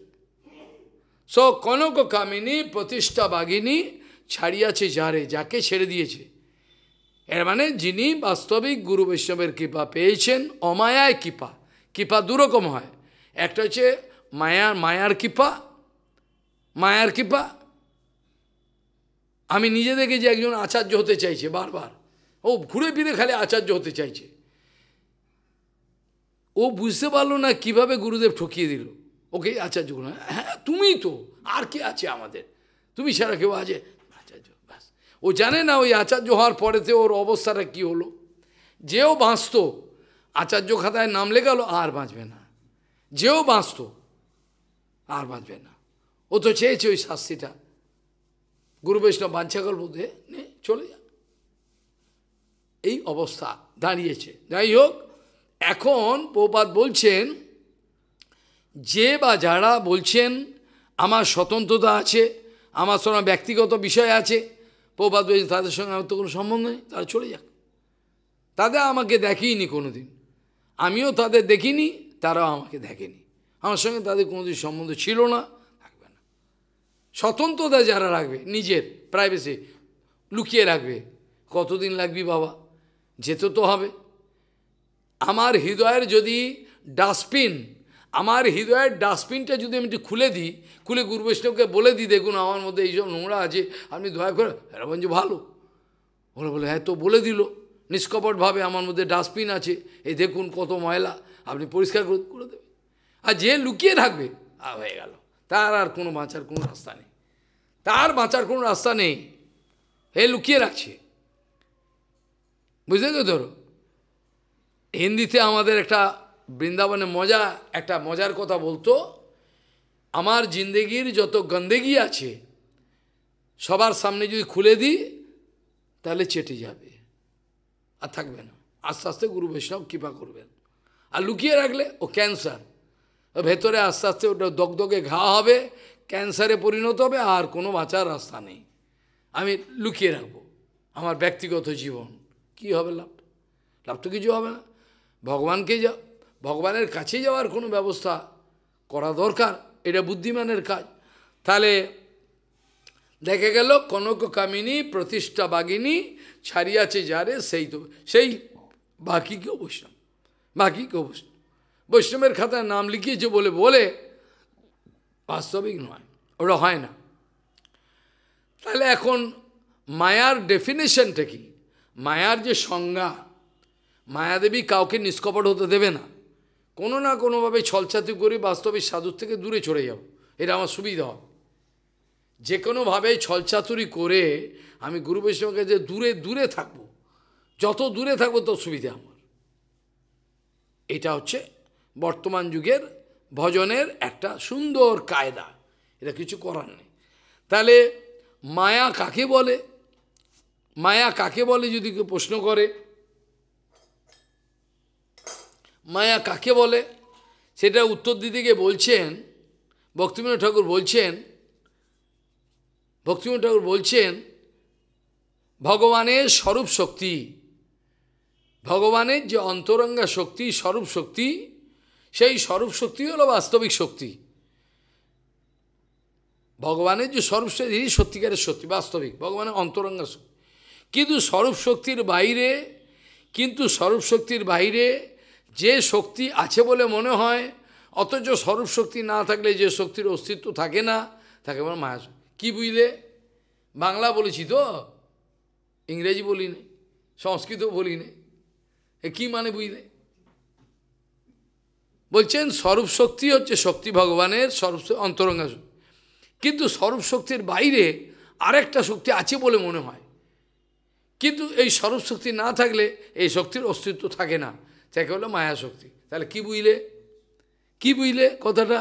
So, Konoko Kamini, Pratishta Bhagini, ছাড়িয়াছে যারে যাকে ছেড়ে দিয়েছে এর মানে যিনি বাস্তবিক গুরু বৈষ্ণবের কৃপা পেয়েছেন অমায়ায় কৃপা কৃপা দুরকম হয় একটা হচ্ছে মায়া মায়ার কৃপা মায়ার কৃপা আমি নিজে দেখেছি একজন আচার্য হতে চাইছে বারবার ও ঘুরে ফিরে খালি আচার্য হতে চাইছে ও বুঝতে পারলো না কিভাবে গুরুদেব ঠকিয়ে দিল ওকে আচার্য গুরু হ্যাঁ তুমিই তো আর কে আছে আমাদের তুমি ছাড়া কেউ আছে আচার্য ব্যাস ও জানে না ওই আচার্য হওয়ার পরেতে ওর অবস্থাটা কি হলো যেও বাঁচত আচার্য খাতায় নাম লেগালো আর বাঁচবে না যেও বাঁচত আর বাঁচবে না ও তো চেয়েছে ওই শাস্তিটা গুরু বৈষ্ণব বাঞ্ছাকল্প নে চলে যা এই অবস্থা দাঁড়িয়েছে যাই হোক এখন পোপাত বলছেন যে বা যারা বলছেন আমার স্বতন্ত্রতা আছে আমার সঙ্গে ব্যক্তিগত বিষয় আছে প্রপাত বলছেন তাদের সঙ্গে আমার তো কোনো সম্বন্ধ নেই তারা চলে যাক তাদের আমাকে দেখেইনি কোনো দিন আমিও তাদের দেখিনি তারাও আমাকে দেখেনি আমার সঙ্গে তাদের কোনোদিন সম্বন্ধ ছিল না থাকবে না স্বতন্ত্রতা যারা রাখবে নিজের প্রাইভেসি লুকিয়ে রাখবে কতদিন লাগবি বাবা যেতে তো হবে আমার হৃদয়ের যদি ডাস্টবিন আমার হৃদয়ের ডাস্টবিনটা যদি আমি একটু খুলে দিই খুলে গুরু বৈষ্ণবকে বলে দিই দেখুন আমার মধ্যে এইসব নোংরা আছে আপনি দয়া করে রামঞ্জ ভালো বলে বলে হ্যাঁ তো বলে দিল নিষ্কপটভাবে আমার মধ্যে ডাস্টবিন আছে এই দেখুন কত ময়লা আপনি পরিষ্কার করে দেবেন আর যে লুকিয়ে থাকবে আর হয়ে গেল তার আর কোনো বাঁচার কোনো রাস্তা নেই তার বাঁচার কোনো রাস্তা নেই হে লুকিয়ে রাখছে বুঝলে তো ধরো হিন্দিতে আমাদের একটা বৃন্দাবনে মজা একটা মজার কথা বলতো আমার জিন্দেগির যত গন্দেগি আছে সবার সামনে যদি খুলে দিই তাহলে চেটে যাবে আর থাকবে না আস্তে আস্তে গুরু বৈষ্ণব কৃপা করবেন আর লুকিয়ে রাখলে ও ক্যান্সার ভেতরে আস্তে আস্তে ওটা দগদগে ঘা হবে ক্যান্সারে পরিণত হবে আর কোনো বাঁচার রাস্তা নেই আমি লুকিয়ে রাখবো আমার ব্যক্তিগত জীবন কি হবে লাভ লাভ তো কিছু হবে না ভগবানকে যা ভগবানের কাছে যাওয়ার কোনো ব্যবস্থা করা দরকার এটা বুদ্ধিমানের কাজ তাহলে দেখে গেল কনক কামিনী প্রতিষ্ঠা বাগিনী ছাড়িয়াছে যারে সেই তো সেই বাকি কেউ বসলাম বাকি কেউ বসলাম বৈষ্ণবের খাতায় নাম লিখিয়েছে বলে বলে বাস্তবিক নয় ওটা হয় না তাহলে এখন মায়ার ডেফিনেশনটা কি মায়ার যে সংজ্ঞা মায়াদেবী কাউকে নিষ্কপট হতে দেবে না কোনো না কোনোভাবে ছলছাতি করে বাস্তবিক সাধুর থেকে দূরে চড়ে যাব এটা আমার সুবিধা হবে যে কোনোভাবে ছলচাতুরি করে আমি গুরু বৈষ্ণবের কাছে দূরে দূরে থাকব যত দূরে থাকবো তত সুবিধা আমার এটা হচ্ছে বর্তমান যুগের ভজনের একটা সুন্দর কায়দা এটা কিছু করার নেই তাহলে মায়া কাকে বলে মায়া কাকে বলে যদি কেউ প্রশ্ন করে মায়া কাকে বলে সেটা উত্তর দিদিকে বলছেন ভক্তিবিনোদ ঠাকুর বলছেন ভক্তিবিনোদ ঠাকুর বলছেন ভগবানের স্বরূপ শক্তি ভগবানের যে অন্তরঙ্গা শক্তি স্বরূপ শক্তি সেই স্বরূপ শক্তি হলো বাস্তবিক শক্তি ভগবানের যে স্বরূপ শক্তি সত্যিকারের শক্তি বাস্তবিক ভগবানের অন্তরঙ্গ শক্তি কিন্তু স্বরূপ শক্তির বাইরে কিন্তু স্বরূপ শক্তির বাইরে যে শক্তি আছে বলে মনে হয় অথচ স্বরূপ শক্তি না থাকলে যে শক্তির অস্তিত্ব থাকে না থাকে বলে মায়া কি বুঝলে বাংলা বলেছি তো ইংরেজি বলি নে সংস্কৃতও বলি নে কি মানে বুঝলে বলছেন স্বরূপ শক্তি হচ্ছে শক্তি ভগবানের সর্ব অন্তরঙ্গা কিন্তু স্বরূপ শক্তির বাইরে আরেকটা শক্তি আছে বলে মনে হয় কিন্তু এই স্বরূপ শক্তি না থাকলে এই শক্তির অস্তিত্ব থাকে না তাকে হলো মায়া শক্তি তাহলে কি বুঝলে কি বুঝলে কথাটা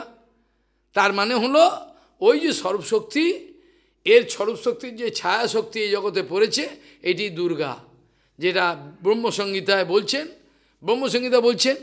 তার মানে হলো ওই যে স্বরূপ শক্তি এর স্বরূপ শক্তির যে ছায়া শক্তি এই জগতে পড়েছে এটি দুর্গা যেটা ব্রহ্মসংহিতায় বলছেন ব্রহ্মসংহিতা বলছেন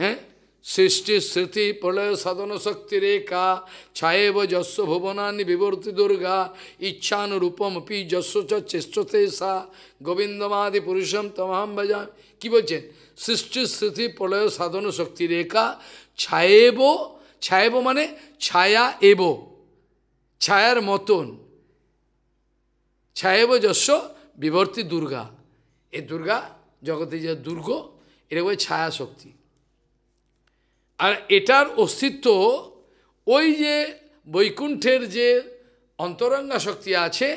হ্যাঁ Sisti Sriti Palaya Sadhana Sakti Reka Chayeva Jasya Bhavanani Vivarti Durga Ichchana Rupam Api Jasya Cha Chishto Tesa Govindamadi Purusham Tamaham Bhajam Kiba Chen Sisti Sriti Palaya Sadhana Sakti Reka Chayeva Chayeva Mane Chaya Evo Chayar Matun Chayeva Jasya Vivarti Durga E Durga Jagati Jaya Durga Ereva Chaya Sakti আর এটার অস্তিত্ব ওই যে বৈকুণ্ঠের যে অন্তরঙ্গা শক্তি আছে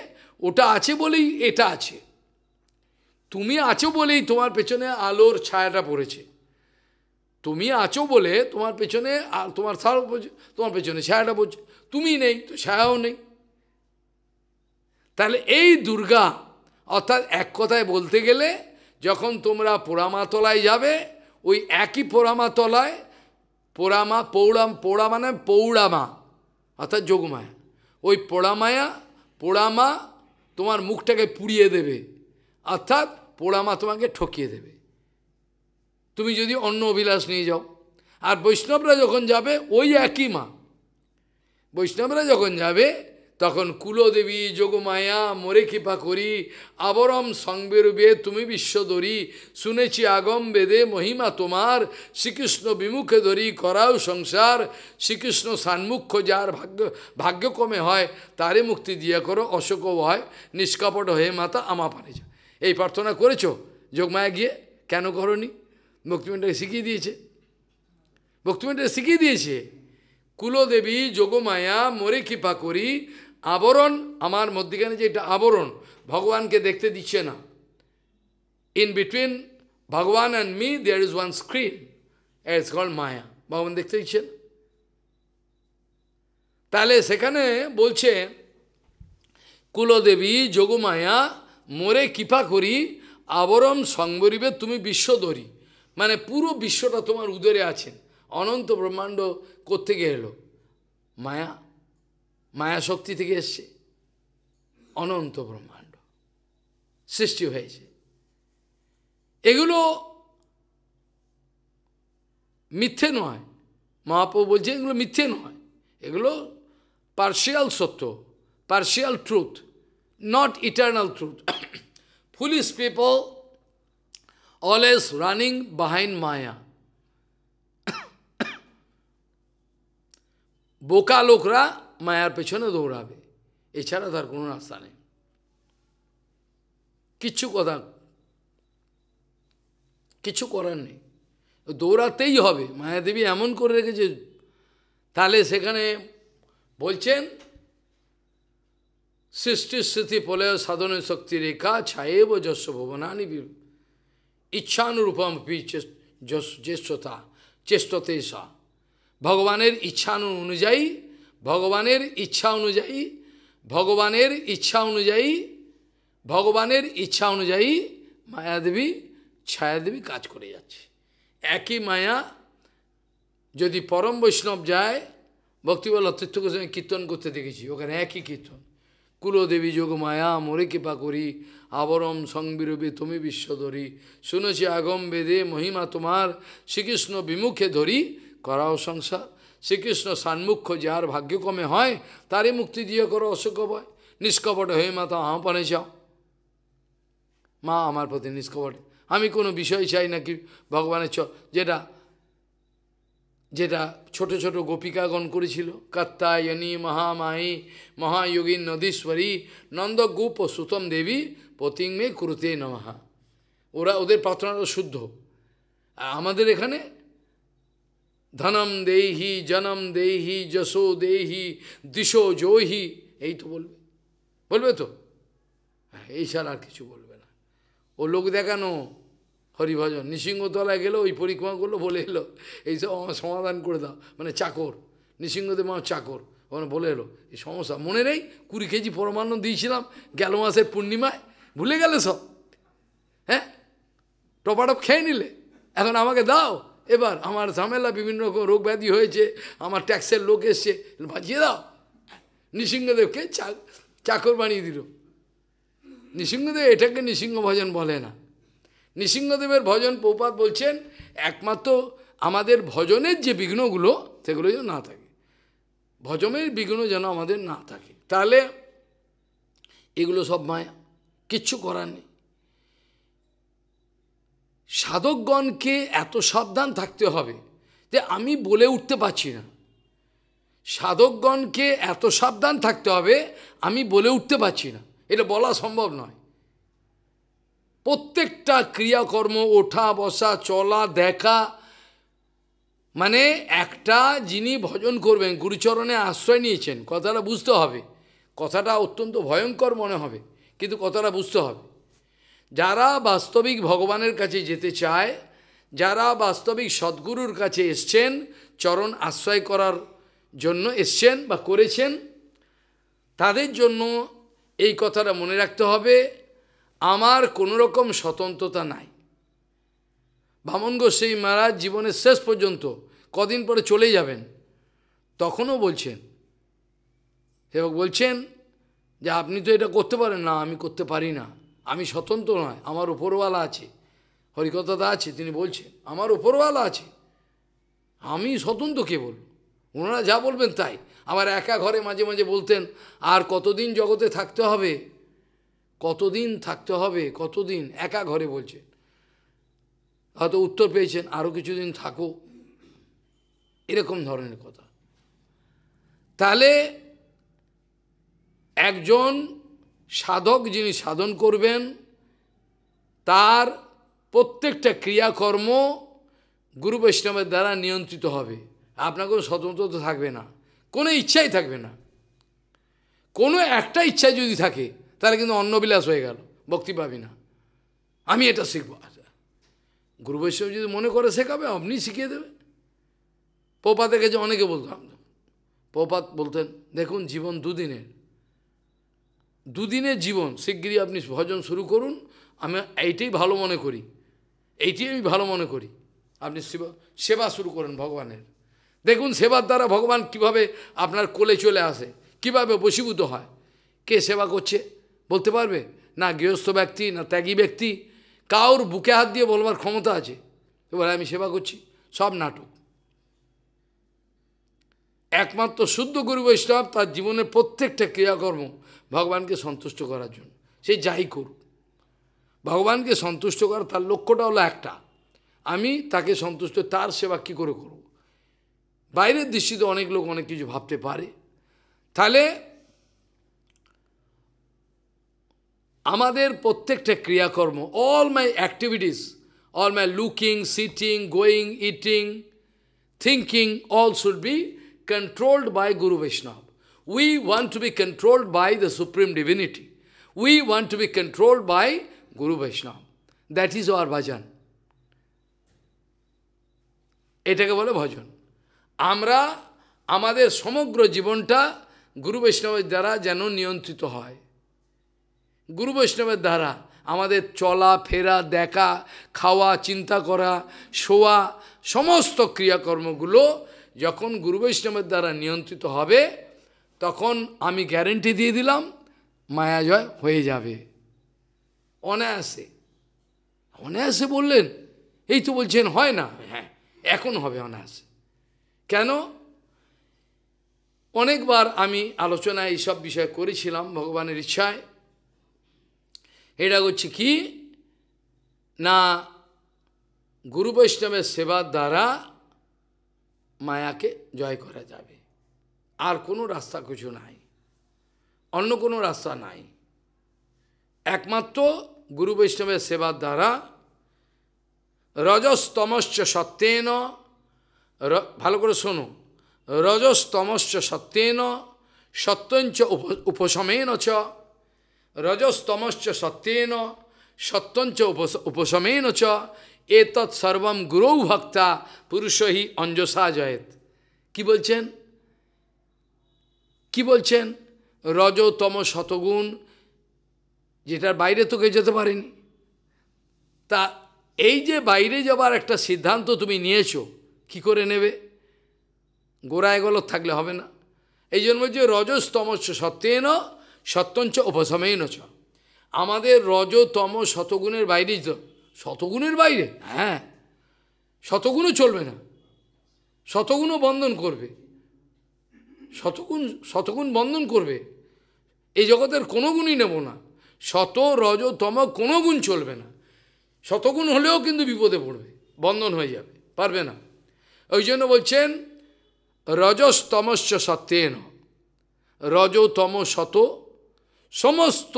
ওটা আছে বলেই এটা আছে তুমি আছো বলেই তোমার পেছনে আলোর ছায়াটা পড়েছে তুমি আছো বলে তোমার পেছনে তোমার সার তোমার পেছনে ছায়াটা পড়ছে তুমি নেই তো ছায়াও নেই তাহলে এই দুর্গা অর্থাৎ এক কথায় বলতে গেলে যখন তোমরা পোড়ামাতলায় যাবে ওই একই পোড়ামাতলায় পোড়ামা পৌড়াম পোড়া মানে পৌড়ামা অর্থাৎ যোগমায়া ওই পোড়ামায়া পোড়ামা তোমার মুখটাকে পুড়িয়ে দেবে অর্থাৎ পোড়ামা তোমাকে ঠকিয়ে দেবে তুমি যদি অন্য অভিলাষ নিয়ে যাও আর বৈষ্ণবরা যখন যাবে ওই একই মা বৈষ্ণবরা যখন যাবে তখন কুলদেবী যোগমায়া মোরে কৃপা করি আবরম সংবেরুবে তুমি বিশ্বদরি শুনেছি আগম বেদে মহিমা তোমার শ্রীকৃষ্ণ বিমুখে ধরি করাও সংসার শ্রীকৃষ্ণ সানমুখ্য যার ভাগ্য ভাগ্যক্রমে হয় তারে মুক্তি দিয়া করো অশোক হয় নিষ্কাপট হয়ে মাতা আমা পারে যা এই প্রার্থনা করেছো যোগমায়া গিয়ে কেন করনি ভক্তিমেন্টাকে শিখিয়ে দিয়েছে ভক্তিমেন্টাকে শিখিয়ে দিয়েছে কুলদেবী যোগমায়া মোরে কৃপা করি আবরণ আমার মধ্যেখানে যে এটা আবরণ ভগবানকে দেখতে দিচ্ছে না in between Bhagavan and me there is one screen it's call maya ভগবান দেখতে দিচ্ছে না তাহলে সেখানে বলছে কুলদেবী যোগমায়া মোরে কৃপা করি আবরম সংবরিবে তুমি ধরি মানে পুরো বিশ্বটা তোমার উদরে আছেন অনন্ত ব্রহ্মাণ্ড কোথেকে এলো মায়া মায়া শক্তি থেকে এসছে অনন্ত ব্রহ্মাণ্ড সৃষ্টি হয়েছে এগুলো মিথ্যে নয় মহাপ্রভু বলছে এগুলো মিথ্যে নয় এগুলো পার্শিয়াল সত্য partial truth not eternal truth Foolish people always running behind maya বোকা লোকরা মায়ার পেছনে দৌড়াবে এছাড়া তার কোনো রাস্তা নেই কিচ্ছু কথা কিছু করার নেই দৌড়াতেই হবে মায়াদেবী এমন করে রেখেছে তাহলে সেখানে বলছেন সৃষ্টির স্মৃতি প্রলয় সাধনের শক্তি রেখা ছায়েব যশ ভবনানি ইচ্ছানুরূপম পি চেষ্টতা চেষ্টতে সা ভগবানের ইচ্ছানু অনুযায়ী ভগবানের ইচ্ছা অনুযায়ী ভগবানের ইচ্ছা অনুযায়ী ভগবানের ইচ্ছা অনুযায়ী মায়াদেবী ছায়াদেবী কাজ করে যাচ্ছে একই মায়া যদি পরম বৈষ্ণব যায় ভক্তিবল অত্যত্ব কীর্তন করতে দেখেছি ওখানে একই কীর্তন কুলদেবী যোগ মায়া মোরে কৃপা করি আবরম সংবিরবে তুমি বিশ্বধরি শুনেছি আগম বেদে মহিমা তোমার শ্রীকৃষ্ণ বিমুখে ধরি করাও সংসার শ্রীকৃষ্ণ সান্মুখ্য যার ভাগ্যক্রমে হয় তারই মুক্তি দিয়ে করো অসুখবয় নিষ্কপট হয়ে মা তো আমাপানে যাও মা আমার প্রতি নিষ্কপটে আমি কোনো বিষয় চাই নাকি ভগবানের চ যেটা যেটা ছোট ছোট গোপিকাগণ করেছিল কাত্তায়নী মহামায়ী মহাযোগী নদীশ্বরী ও সুতম দেবী পতিংমে কুরুতে নমহা ওরা ওদের প্রার্থনাটা শুদ্ধ আর আমাদের এখানে ধনম দেহি জনম দেহি যশো দেহি দিশো জোহি এই তো বলবে বলবে তো হ্যাঁ, এই ছাড়া আর কিছু বলবে না ও লোক দেখানো হরিভজন নৃসিংহতলায় গেলো ওই পরিক্রমা করলো বলে এলো এইসব আমার সমাধান করে দাও মানে চাকর নৃসিংহদেব আমার চাকর ওখানে বলে এলো এই সমস্যা মনে নেই কুড়ি কেজি পরমান্ন দিয়েছিলাম গেল মাসের পূর্ণিমায় ভুলে গেলে সব হ্যাঁ টপাটপ খেয়ে নিলে এখন আমাকে দাও এবার আমার ঝামেলা বিভিন্ন রকম রোগ ব্যাধি হয়েছে আমার ট্যাক্সের লোক এসছে বাঁচিয়ে দাও নৃসিংহদেবকে চাকর বানিয়ে দিল নৃসিংহদেব এটাকে নৃসিংহ ভজন বলে না নৃসিংহদেবের ভজন পৌপাত বলছেন একমাত্র আমাদের ভজনের যে বিঘ্নগুলো সেগুলো যেন না থাকে ভজনের বিঘ্ন যেন আমাদের না থাকে তাহলে এগুলো সব মায়া কিচ্ছু করার নেই সাধকগণকে এত সাবধান থাকতে হবে যে আমি বলে উঠতে পারছি না সাধকগণকে এত সাবধান থাকতে হবে আমি বলে উঠতে পারছি না এটা বলা সম্ভব নয় প্রত্যেকটা ক্রিয়াকর্ম ওঠা বসা চলা দেখা মানে একটা যিনি ভজন করবেন গুরুচরণে আশ্রয় নিয়েছেন কথাটা বুঝতে হবে কথাটা অত্যন্ত ভয়ঙ্কর মনে হবে কিন্তু কথাটা বুঝতে হবে যারা বাস্তবিক ভগবানের কাছে যেতে চায় যারা বাস্তবিক সদ্গুরুর কাছে এসছেন চরণ আশ্রয় করার জন্য এসছেন বা করেছেন তাদের জন্য এই কথাটা মনে রাখতে হবে আমার কোনো রকম স্বতন্ত্রতা নাই বামন গোস্বাই মহারাজ জীবনের শেষ পর্যন্ত কদিন পরে চলে যাবেন তখনও বলছেন সেবক বলছেন যে আপনি তো এটা করতে পারেন না আমি করতে পারি না আমি স্বতন্ত্র নয় আমার উপরওয়ালা আছে হরিকতাদা আছে তিনি বলছেন আমার উপরওয়ালা আছে আমি স্বতন্ত্র কে বলব ওনারা যা বলবেন তাই আবার একা ঘরে মাঝে মাঝে বলতেন আর কতদিন জগতে থাকতে হবে কতদিন থাকতে হবে কতদিন একা ঘরে বলছেন হয়তো উত্তর পেয়েছেন আরও কিছুদিন থাকো এরকম ধরনের কথা তাহলে একজন সাধক যিনি সাধন করবেন তার প্রত্যেকটা ক্রিয়াকর্ম গুরু বৈষ্ণবের দ্বারা নিয়ন্ত্রিত হবে আপনার কোনো স্বতন্ত্র তো থাকবে না কোনো ইচ্ছাই থাকবে না কোনো একটা ইচ্ছা যদি থাকে তাহলে কিন্তু অন্নবিলাস হয়ে গেল ভক্তি পাবি না আমি এটা শিখব আচ্ছা, গুরু বৈষ্ণব যদি মনে করে শেখাবে আপনি শিখিয়ে দেবে পোপাতে গেছে অনেকে বলতাম পোপাত বলতেন দেখুন জীবন দুদিনের দুদিনের জীবন শিগগিরই আপনি ভজন শুরু করুন আমি এইটাই ভালো মনে করি এইটাই আমি ভালো মনে করি আপনি সেবা সেবা শুরু করুন ভগবানের দেখুন সেবার দ্বারা ভগবান কিভাবে আপনার কোলে চলে আসে কিভাবে বশীভূত হয় কে সেবা করছে বলতে পারবে না গৃহস্থ ব্যক্তি না ত্যাগী ব্যক্তি কাউর বুকে হাত দিয়ে বলবার ক্ষমতা আছে এবারে আমি সেবা করছি সব নাটক একমাত্র শুদ্ধ গুরু বৈষ্ণব তার জীবনের প্রত্যেকটা ক্রিয়াকর্ম ভগবানকে সন্তুষ্ট করার জন্য সে যাই করুক ভগবানকে সন্তুষ্ট করা তার লক্ষ্যটা হলো একটা আমি তাকে সন্তুষ্ট তার সেবা কী করে করব বাইরের দৃষ্টিতে অনেক লোক অনেক কিছু ভাবতে পারে তাহলে আমাদের প্রত্যেকটা ক্রিয়াকর্ম all my activities all my looking sitting going eating thinking all should be controlled by Guru Vaishnava. We want to be controlled by the Supreme Divinity. We want to be controlled by Guru Vaishnava. That is our bhajan. এটাকে বলে ভজন আমরা আমাদের সমগ্র জীবনটা গুরু বৈষ্ণবের দ্বারা যেন নিয়ন্ত্রিত হয় গুরু বৈষ্ণবের দ্বারা আমাদের চলা ফেরা দেখা খাওয়া চিন্তা করা শোয়া সমস্ত ক্রিয়াকর্মগুলো যখন গুরু বৈষ্ণবের দ্বারা নিয়ন্ত্রিত হবে তখন আমি গ্যারেন্টি দিয়ে দিলাম মায়াজয় হয়ে যাবে অনায়াসে অনায়াসে বললেন এই তো বলছেন হয় না হ্যাঁ এখন হবে অনায়াসে কেন অনেকবার আমি আলোচনায় এইসব বিষয় করেছিলাম ভগবানের ইচ্ছায় এটা হচ্ছে কি না গুরু বৈষ্ণবের সেবার দ্বারা মায়াকে জয় করা যাবে আর কোনো রাস্তা কিছু নাই অন্য কোনো রাস্তা নাই একমাত্র গুরু বৈষ্ণবের সেবার দ্বারা রজস্তমশ্চ সত্যেন ভালো করে শোনো রজস্তমশ্চ সত্যেন সত্যঞ্চ উপশমেন চ রজস্তমশ্চ সত্যেন সত্যঞ্চ উপশমেন চ এতৎ সর্বম গুরৌ ভক্তা পুরুষহি অঞ্জসা জয়েত কি বলছেন কি বলছেন রজতম শতগুণ যেটার বাইরে তোকে যেতে পারেনি তা এই যে বাইরে যাবার একটা সিদ্ধান্ত তুমি নিয়েছো কি করে নেবে গোড়ায় গল থাকলে হবে না এই জন্য যে রজস্তম সত্যেন সত্যঞ্চ উপশমেন চ আমাদের রজতম শতগুণের বাইরেই শতগুণের বাইরে হ্যাঁ শতগুণও চলবে না শতগুণও বন্ধন করবে শতগুণ শতগুণ বন্ধন করবে এই জগতের কোনো গুণই নেব না শত রজতম কোনো গুণ চলবে না শতগুণ হলেও কিন্তু বিপদে পড়বে বন্ধন হয়ে যাবে পারবে না ওই জন্য বলছেন রজস্তমস্য সত্যেন রজতম শত সমস্ত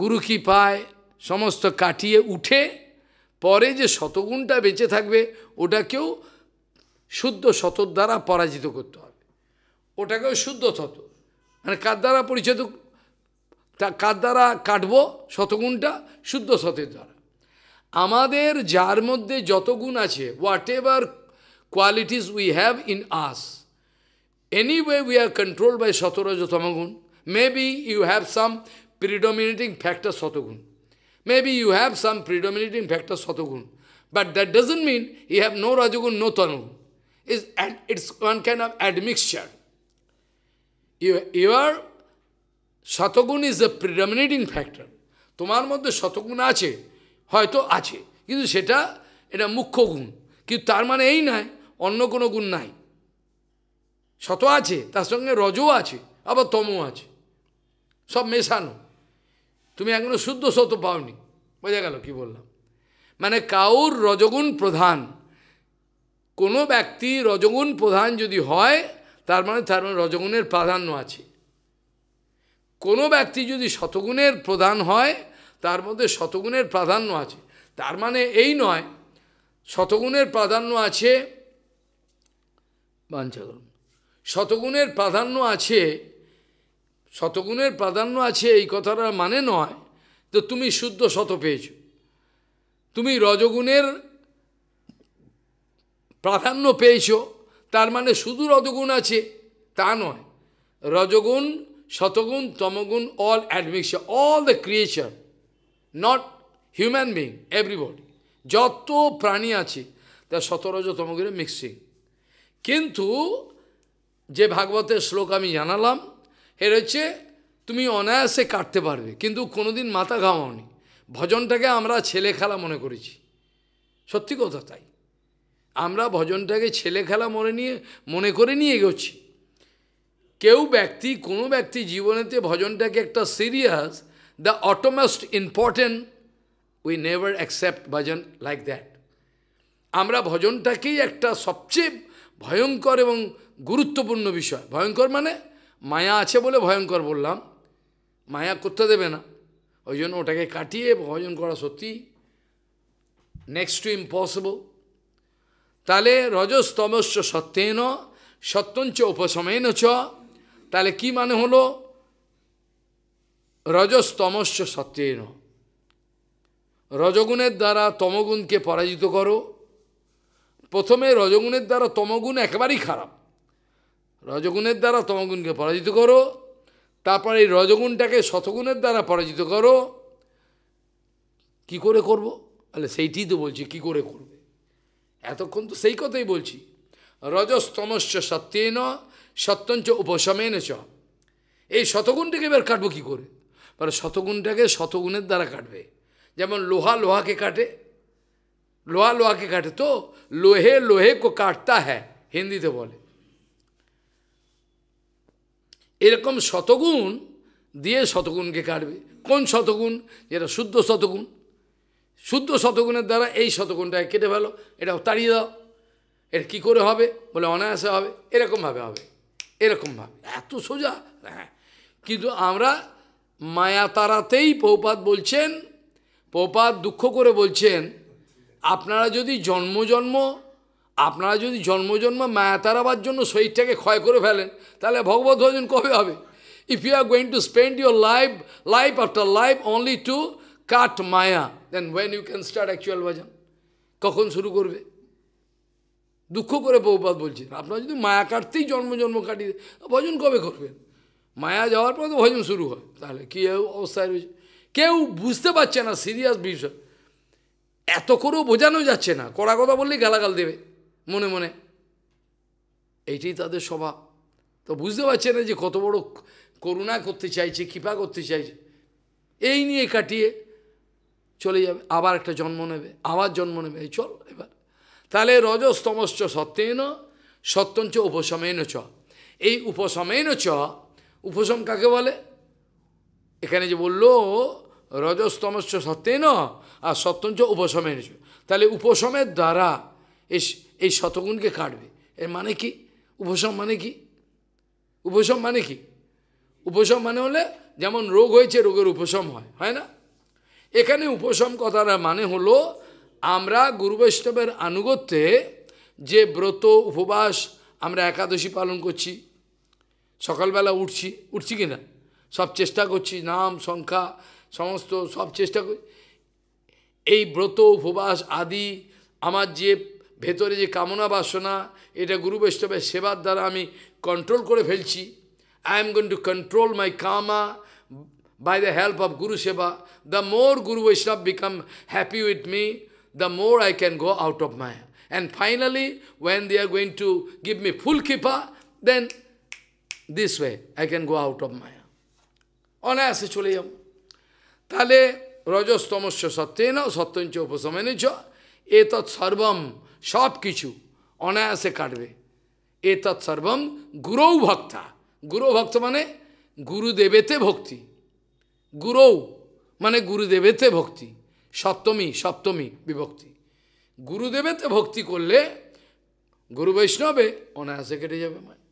গুরু পায় সমস্ত কাটিয়ে উঠে পরে যে শতগুণটা বেঁচে থাকবে ওটাকেও শুদ্ধ শতর দ্বারা পরাজিত করতে হবে ওটাকেও শুদ্ধ শত মানে কার দ্বারা পরিচিত কার দ্বারা কাটবো শতগুণটা শুদ্ধ সতের দ্বারা আমাদের যার মধ্যে যত গুণ আছে whatever qualities we have in us any way we are control by শতরজতম গুণ maybe you have some predominating factor শতগুণ Maybe you have some predominating factor Satogun. But that doesn't mean you have no Rajagun, no Tanugun. It's, it's one kind of admixture. You, you are Satogun is a predominating factor. তোমার মধ্যে শতগুণ আছে হয়তো ache. Kintu সেটা eta মুখ্য gun. Kintu tar mane ei nai, onno kono gun nai. Sato ache, tar sange rajo ache, abar tomo ache. সব meshano. তুমি এখনো শুদ্ধ সত পাওনি বোঝা গেল কি বললাম মানে কাউর রজগুণ প্রধান কোনো ব্যক্তি রজগুণ প্রধান যদি হয় তার মানে তার মানে রজগুণের প্রাধান্য আছে কোনো ব্যক্তি যদি শতগুণের প্রধান হয় তার মধ্যে শতগুণের প্রাধান্য আছে তার মানে এই নয় শতগুণের প্রাধান্য আছে বাঞ্ছাগুণ শতগুণের প্রাধান্য আছে শতগুণের প্রাধান্য আছে এই কথাটা মানে নয় তো তুমি শুদ্ধ শত পেয়েছ তুমি রজগুণের প্রাধান্য পেয়েছ তার মানে শুধু রজগুণ আছে তা নয় রজগুণ শতগুণ তমগুণ all admix all the creature not human being everybody যত প্রাণী আছে তা শতরজ তমগুণের মিক্সিং কিন্তু যে ভাগবতের শ্লোক আমি জানালাম এর হচ্ছে তুমি অনায়াসে কাটতে পারবে কিন্তু কোনোদিন মাথা নি ভজনটাকে আমরা ছেলে খেলা মনে করেছি সত্যি কথা তাই আমরা ভজনটাকে ছেলে খেলা মনে নিয়ে মনে করে নিয়ে এগোচ্ছি কেউ ব্যক্তি কোনো ব্যক্তি জীবনেতে ভজনটাকে একটা serious the utmost important we never accept bhajan like that আমরা ভজনটাকেই একটা সবচেয়ে ভয়ঙ্কর এবং গুরুত্বপূর্ণ বিষয় ভয়ঙ্কর মানে মায়া আছে বলে ভয়ঙ্কর বললাম মায়া করতে দেবে না ওই জন্য ওটাকে কাটিয়ে ভজন করা সত্যি নেক্সট টু ইম্পসিবল তাহলে রজস তমস্য সত্যেন সত্যঞ্চ উপশমেন চ তাহলে কি মানে হলো রজস তমস্য সত্যেন রজগুণের দ্বারা তমগুণকে পরাজিত করো প্রথমে রজগুণের দ্বারা তমগুণ একেবারেই খারাপ রজগুণের দ্বারা তমগুণকে পরাজিত করো তারপরে এই রজগুণটাকে শতগুণের দ্বারা পরাজিত করো কি করে করব তাহলে সেইটি তো বলছি কি করে করবে এতক্ষণ তো সেই কথাই বলছি রজস্তমস্য সত্যেন সত্যঞ্চ উপশমেন চ এই শতগুণটাকে এবার কাটবো কী করে মানে শতগুণটাকে শতগুণের দ্বারা কাটবে যেমন লোহা লোহাকে কাটে লোহা লোহাকে কাটে তো লোহে লোহে কো কাটতা হ্যাঁ হিন্দিতে বলে এরকম শতগুণ দিয়ে শতগুণকে কাটবে কোন শতগুণ যেটা শুদ্ধ শতগুণ শুদ্ধ শতগুণের দ্বারা এই শতগুণটাকে কেটে ফেলো এটাও তাড়িয়ে দাও এটা কী করে হবে বলে অনায়াসে হবে এরকমভাবে হবে এরকমভাবে এত সোজা হ্যাঁ কিন্তু আমরা মায়া তারাতেই পৌপাত বলছেন পৌপাত দুঃখ করে বলছেন আপনারা যদি জন্ম জন্ম আপনারা যদি জন্মজন্ম মায়া তারাবার জন্য শরীরটাকে ক্ষয় করে ফেলেন তাহলে ভগবত ভজন কবে হবে if you are going to spend your life life after life only to cut maya then when you can start actual bhajan কখন শুরু করবে দুঃখ করে বহুপাত বলছেন আপনারা যদি মায়া কাটতেই জন্মজন্ম কাটিয়ে ভজন কবে করবেন মায়া যাওয়ার পর তো ভজন শুরু হয় তাহলে কী অবস্থায় রয়েছে কেউ বুঝতে পারছে না সিরিয়াস বিষয় এত করেও বোঝানো যাচ্ছে না কড়া কথা বললেই গালাগাল দেবে মনে মনে এইটাই তাদের স্বভাব তো বুঝতে পারছে না যে কত বড় করুণা করতে চাইছে কৃপা করতে চাইছে এই নিয়ে কাটিয়ে চলে যাবে আবার একটা জন্ম নেবে আবার জন্ম নেবে এই চল এবার তাহলে রজস্তমশ্চ সত্যেন সত্যঞ্চ উপশমেন চ এই উপশমেন চ উপশম কাকে বলে এখানে যে বললো রজস্তমশ্চ সত্যেন আর সত্যঞ্চ উপশমেন চ তাহলে উপশমের দ্বারা এই এই শতগুণকে কাটবে এর মানে কি উপশম মানে কি উপশম মানে কি উপশম মানে হলে যেমন রোগ হয়েছে রোগের উপশম হয় হয় না এখানে উপশম কথার মানে হলো আমরা গুরু বৈষ্ণবের আনুগত্যে যে ব্রত উপবাস আমরা একাদশী পালন করছি সকালবেলা উঠছি উঠছি কি না সব চেষ্টা করছি নাম সংখ্যা সমস্ত সব চেষ্টা করি এই ব্রত উপবাস আদি আমার যে ভেতরে যে কামনা বাসনা এটা গুরু বৈষ্ণবের সেবার দ্বারা আমি কন্ট্রোল করে ফেলছি I am going to control my kama by the help of গুরু সেবা the more guru Vaishnava become happy with me the more I can go out of my and finally when they are going to give me full kripa then this way I can go out of my অনায়াসে চলে যাব তাহলে রজস্তমস্য সত্যেন সত্যঞ্চ উপশমেন এ তৎ সব কিছু অনায়াসে কাটবে এ তৎসর্বম গুরৌ ভক্তা গুরৌ ভক্ত মানে গুরুদেবেতে ভক্তি গুরৌ মানে গুরুদেবেতে ভক্তি সপ্তমী সপ্তমী বিভক্তি গুরুদেবেতে ভক্তি করলে গুরু বৈষ্ণবে অনায়াসে কেটে যাবে মানে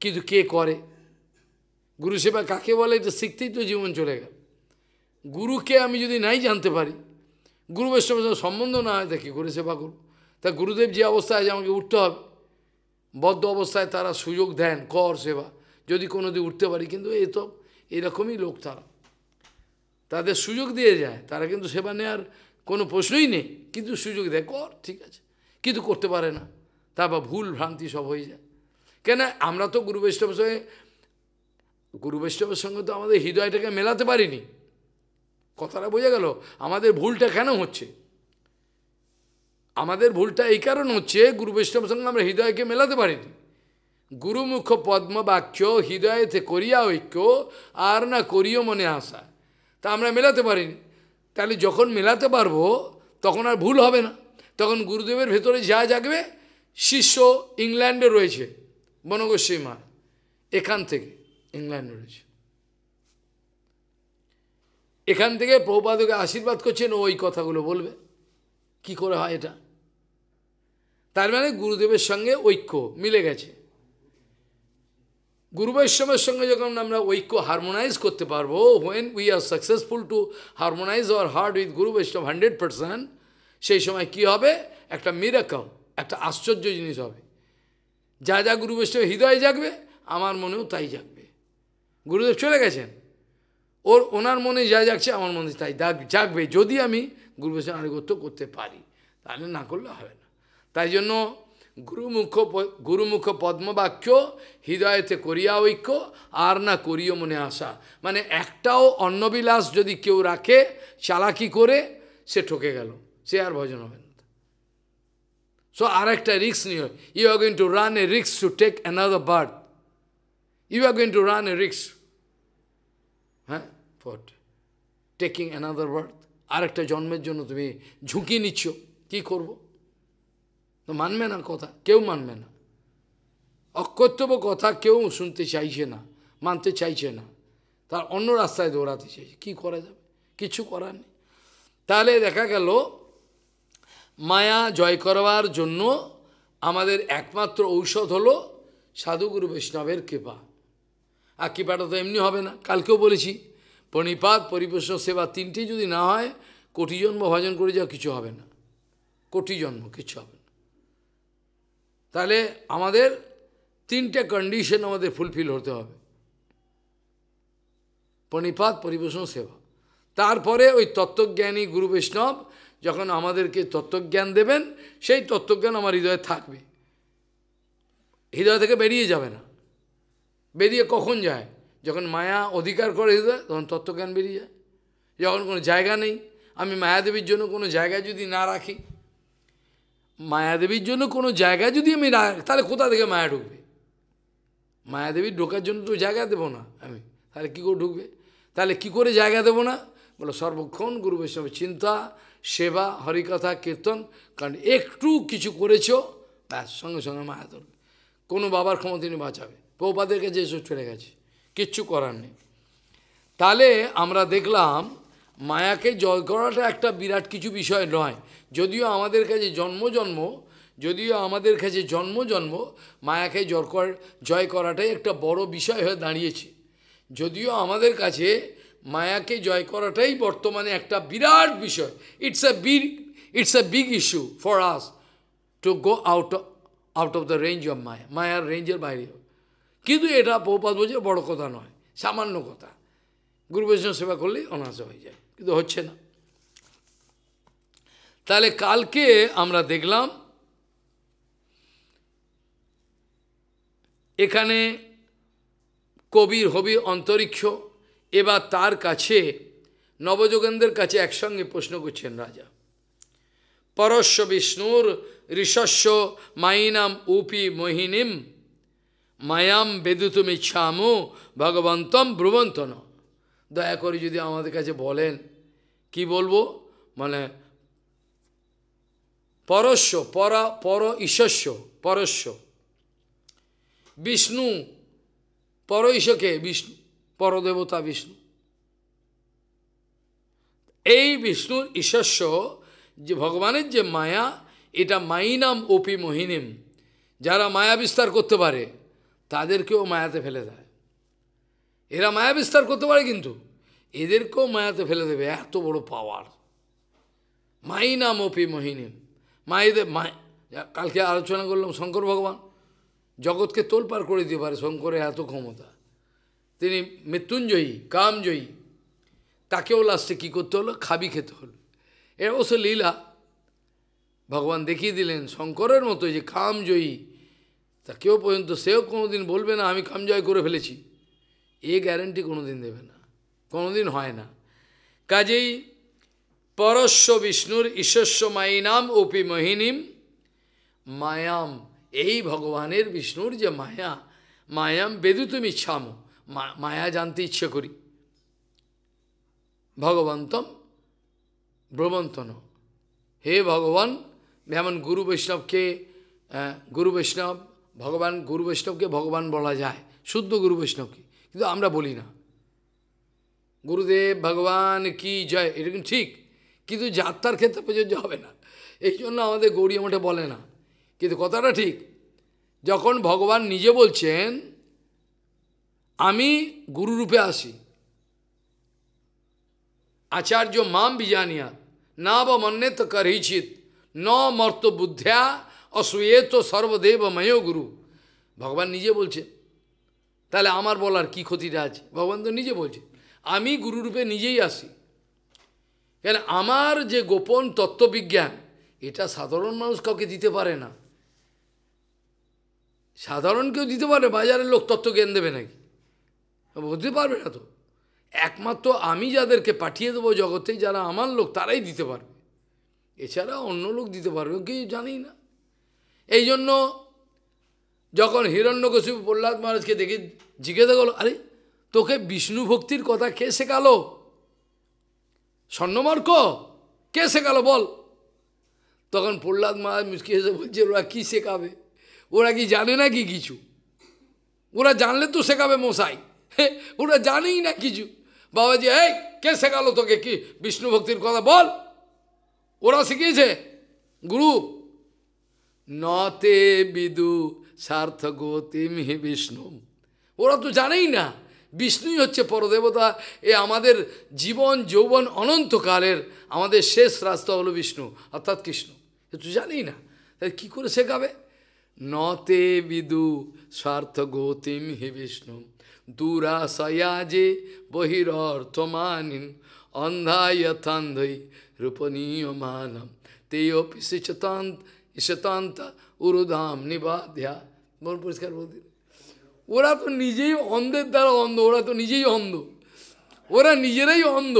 কিন্তু কে করে গুরু সেবা কাকে বলে এটা শিখতেই তো জীবন চলে গেল গুরুকে আমি যদি নাই জানতে পারি গুরু বৈষ্ণবের সম্বন্ধ না হয় দেখি গুরু সেবা করুন তা গুরুদেব যে অবস্থায় আছে আমাকে উঠতে হবে বদ্ধ অবস্থায় তারা সুযোগ দেন কর সেবা যদি কোনো দিন উঠতে পারি কিন্তু এ তো এরকমই লোক তারা তাদের সুযোগ দিয়ে যায় তারা কিন্তু সেবা নেওয়ার কোনো প্রশ্নই নেই কিন্তু সুযোগ দেয় কর ঠিক আছে কিন্তু করতে পারে না তারপর ভুল ভ্রান্তি সব হয়ে যায় কেন আমরা তো গুরু বৈষ্ণবের সঙ্গে গুরু বৈষ্ণবের সঙ্গে তো আমাদের হৃদয়টাকে মেলাতে পারিনি কথাটা বোঝা গেল আমাদের ভুলটা কেন হচ্ছে আমাদের ভুলটা এই কারণ হচ্ছে গুরু বৈষ্ণব সঙ্গে আমরা হৃদয়কে মেলাতে পারিনি গুরুমুখ বাক্য হৃদয়েতে করিয়া ঐক্য আর না করিও মনে আসা তা আমরা মেলাতে পারিনি তাহলে যখন মেলাতে পারবো তখন আর ভুল হবে না তখন গুরুদেবের ভেতরে যা জাগবে শিষ্য ইংল্যান্ডে রয়েছে বনগোস্বী মা এখান থেকে ইংল্যান্ডে রয়েছে এখান থেকে প্রভুপাদকে আশীর্বাদ করছেন ওই কথাগুলো বলবে কি করে হয় এটা তার মানে গুরুদেবের সঙ্গে ঐক্য মিলে গেছে গুরু বৈষ্ণবের সঙ্গে যখন আমরা ঐক্য হারমোনাইজ করতে পারবো when we are successful to harmonise our heart with guru Vaishnava hundred percent সেই সময় কি হবে একটা মিরাকাও একটা আশ্চর্য জিনিস হবে যা যা গুরু বৈষ্ণব হৃদয়ে জাগবে আমার মনেও তাই জাগবে গুরুদেব চলে গেছেন ওর ওনার মনে যা জাগছে আমার মনে তাই জাগবে যদি আমি গুরু বৈষ্ণব আনুগত্য করতে পারি তাহলে না করলে হবে তাই জন্য গুরুমুখ গুরুমুখ পদ্মবাক্য হৃদয়েতে করিয়া ঐক্য আর না করিও মনে আসা মানে একটাও অন্নবিলাস যদি কেউ রাখে চালাকি করে সে ঠকে গেল সে আর ভজন হবে না সো আর একটা রিক্স নিয়ে you R going to run a রিক্স to take another birth you R going to run a রিক্স হ্যাঁ ফট টেকিং অ্যানাদার বার্থ একটা জন্মের জন্য তুমি ঝুঁকি নিচ্ছ কি করবো তো মানবে না কথা কেউ মানবে না অকর্তব্য কথা কেউ শুনতে চাইছে না মানতে চাইছে না তার অন্য রাস্তায় দৌড়াতে চাইছে কী করা যাবে কিছু করার নেই তাহলে দেখা গেল মায়া জয় করবার জন্য আমাদের একমাত্র ঔষধ হলো সাধুগুরু বৈষ্ণবের কৃপা আর কৃপাটা তো এমনি হবে না কালকেও বলেছি প্রণিপাত পরিবেশ সেবা তিনটি যদি না হয় কোটি জন্ম ভজন করে যাওয়া কিছু হবে না কোটি জন্ম কিছু হবে না তাহলে আমাদের তিনটে কন্ডিশন আমাদের ফুলফিল হতে হবে পণিপাত পরিবেশন সেবা তারপরে ওই তত্ত্বজ্ঞানী গুরু বৈষ্ণব যখন আমাদেরকে তত্ত্বজ্ঞান দেবেন সেই তত্ত্বজ্ঞান আমার হৃদয়ে থাকবে হৃদয় থেকে বেরিয়ে যাবে না বেরিয়ে কখন যায় যখন মায়া অধিকার করে হৃদয় তখন তত্ত্বজ্ঞান বেরিয়ে যায় যখন কোনো জায়গা নেই আমি মায়াদেবীর জন্য কোনো জায়গা যদি না রাখি মায়াদেবীর জন্য কোনো জায়গা যদি আমি তাহলে কোথা থেকে মায়া ঢুকবে মায়াদেবীর ঢোকার জন্য তো জায়গা দেবো না আমি তাহলে কী করে ঢুকবে তাহলে কি করে জায়গা দেবো না বলো সর্বক্ষণ গুরু বৈষ্ণবের চিন্তা সেবা হরিকথা কীর্তন কারণ একটু কিছু করেছ ব্যাস সঙ্গে সঙ্গে মায়া ধরবে কোনো বাবার ক্ষমতা নিয়ে বাঁচাবে পৌপাদের কাছে এসব চলে গেছে কিচ্ছু করার নেই তাহলে আমরা দেখলাম মায়াকে জয় করাটা একটা বিরাট কিছু বিষয় নয় যদিও আমাদের কাছে জন্ম জন্ম যদিও আমাদের কাছে জন্ম জন্ম মায়াকে জড় জয় করাটাই একটা বড় বিষয় হয়ে দাঁড়িয়েছে যদিও আমাদের কাছে মায়াকে জয় করাটাই বর্তমানে একটা বিরাট বিষয় it's a big it's a big issue for us to go out out of the range of maya মায়ার রেঞ্জের বাইরে কিন্তু এটা পৌপাত বোঝে বড় কথা নয় সামান্য কথা গুরু বৈষ্ণব সেবা করলেই অনাস হয়ে যায় কিন্তু হচ্ছে না তাহলে কালকে আমরা দেখলাম এখানে কবির হবি অন্তরিক্ষ এবার তার কাছে নবযোগেন্দ্রের কাছে একসঙ্গে প্রশ্ন করছেন রাজা পরশ্ব বিষ্ণুর ঋষস্য মাইনাম উপি মোহিনীম মায়াম বেদুতুম ছামু ভগবন্তম ব্রুবন্তন দয়া করে যদি আমাদের কাছে বলেন কি বলবো মানে পরস্য পর পর ঈশস্য পরস্য বিষ্ণু পর ঈশকে বিষ্ণু পরদেবতা বিষ্ণু এই বিষ্ণুর ঈশস্য যে ভগবানের যে মায়া এটা মাইনাম ওপি মোহিনীম যারা মায়া বিস্তার করতে পারে তাদেরকেও মায়াতে ফেলে দেয় এরা মায়া বিস্তার করতে পারে কিন্তু এদেরকেও মায়াতে ফেলে দেবে এত বড় পাওয়ার মাইনাম ওপি মোহিনীম মায়েদের মায়ে কালকে আলোচনা করলাম শঙ্কর ভগবান জগৎকে তোলপার করে দিতে পারে শঙ্করের এত ক্ষমতা তিনি মৃত্যুঞ্জয়ী কামজয়ী তাকেও লাস্টে কী করতে হলো খাবি খেতে হলো এ অবশ্য লীলা ভগবান দেখিয়ে দিলেন শঙ্করের মতো যে কামজয়ী তা কেউ পর্যন্ত সেও কোনোদিন বলবে না আমি কামজয় করে ফেলেছি এ গ্যারেন্টি কোনোদিন দেবে না কোনোদিন হয় না কাজেই পরশ্ব বিষ্ণুর ঈশ্বস্য মাইনাম অপি মোহিনীম মায়াম এই ভগবানের বিষ্ণুর যে মায়া মায়াম বেদু তুমি ছাম মায়া জানতে ইচ্ছে করি ভগবন্তম ব্রবন্তন হে ভগবান যেমন গুরু বৈষ্ণবকে গুরু বৈষ্ণব ভগবান গুরু বৈষ্ণবকে ভগবান বলা যায় শুদ্ধ গুরু বৈষ্ণবকে কিন্তু আমরা বলি না গুরুদেব ভগবান কি জয় এরকম ঠিক কিন্তু যাত্রার ক্ষেত্রে প্রযোজ্য হবে না এই জন্য আমাদের গৌরী মঠে বলে না কিন্তু কথাটা ঠিক যখন ভগবান নিজে বলছেন আমি গুরুরূপে আসি আচার্য মাম বিজানিয়া না বা মন্যে তো করিচিত ন মর্ত বুদ্ধ্যা অসুয়ে তো সর্বদেবময় গুরু ভগবান নিজে বলছে তাহলে আমার বলার কি ক্ষতিটা আছে ভগবান তো নিজে বলছে আমি গুরুরূপে নিজেই আসি কেন আমার যে গোপন তত্ত্ববিজ্ঞান এটা সাধারণ মানুষ কাউকে দিতে পারে না সাধারণ কেউ দিতে পারে বাজারের লোক তত্ত্বজ্ঞান দেবে নাকি বুঝতে পারবে না তো একমাত্র আমি যাদেরকে পাঠিয়ে দেবো জগতে যারা আমার লোক তারাই দিতে পারবে এছাড়া অন্য লোক দিতে পারবে কেউ জানি না এই জন্য যখন হিরণ্যকশিপু প্রহ্লাদ মহারাজকে দেখে জিজ্ঞাসা করলো আরে তোকে বিষ্ণু ভক্তির কথা কে শেখালো স্বর্ণমার্ক কে শেখালো বল তখন প্রহ্লাদ মহারাজ মুশকি হেসে বলছে ওরা কী শেখাবে ওরা কি জানে না কি কিছু ওরা জানলে তো শেখাবে মশাই ওরা জানেই না কিছু বাবাজি এই কে শেখালো তোকে কি বিষ্ণু ভক্তির কথা বল ওরা শিখিয়েছে গুরু নতে বিদু সার্থ গতিম হি বিষ্ণু ওরা তো জানেই না বিষ্ণুই হচ্ছে পরদেবতা এ আমাদের জীবন যৌবন অনন্তকালের আমাদের শেষ রাস্তা হলো বিষ্ণু অর্থাৎ কৃষ্ণ এ তো জানি না তাই কী করে শেখাবে নতে বিদু স্বার্থ গৌতিম হে বিষ্ণু দুরাশয়া যে বহিরর্থমানিন অন্ধায়থান্ধই রূপনীয় মানম তেয়পি শতান্ত ইশতান্ত উরুধাম নিবাধ্যা মন পরিষ্কার বলতে ওরা তো নিজেই অন্ধের দ্বারা অন্ধ ওরা তো নিজেই অন্ধ ওরা নিজেরাই অন্ধ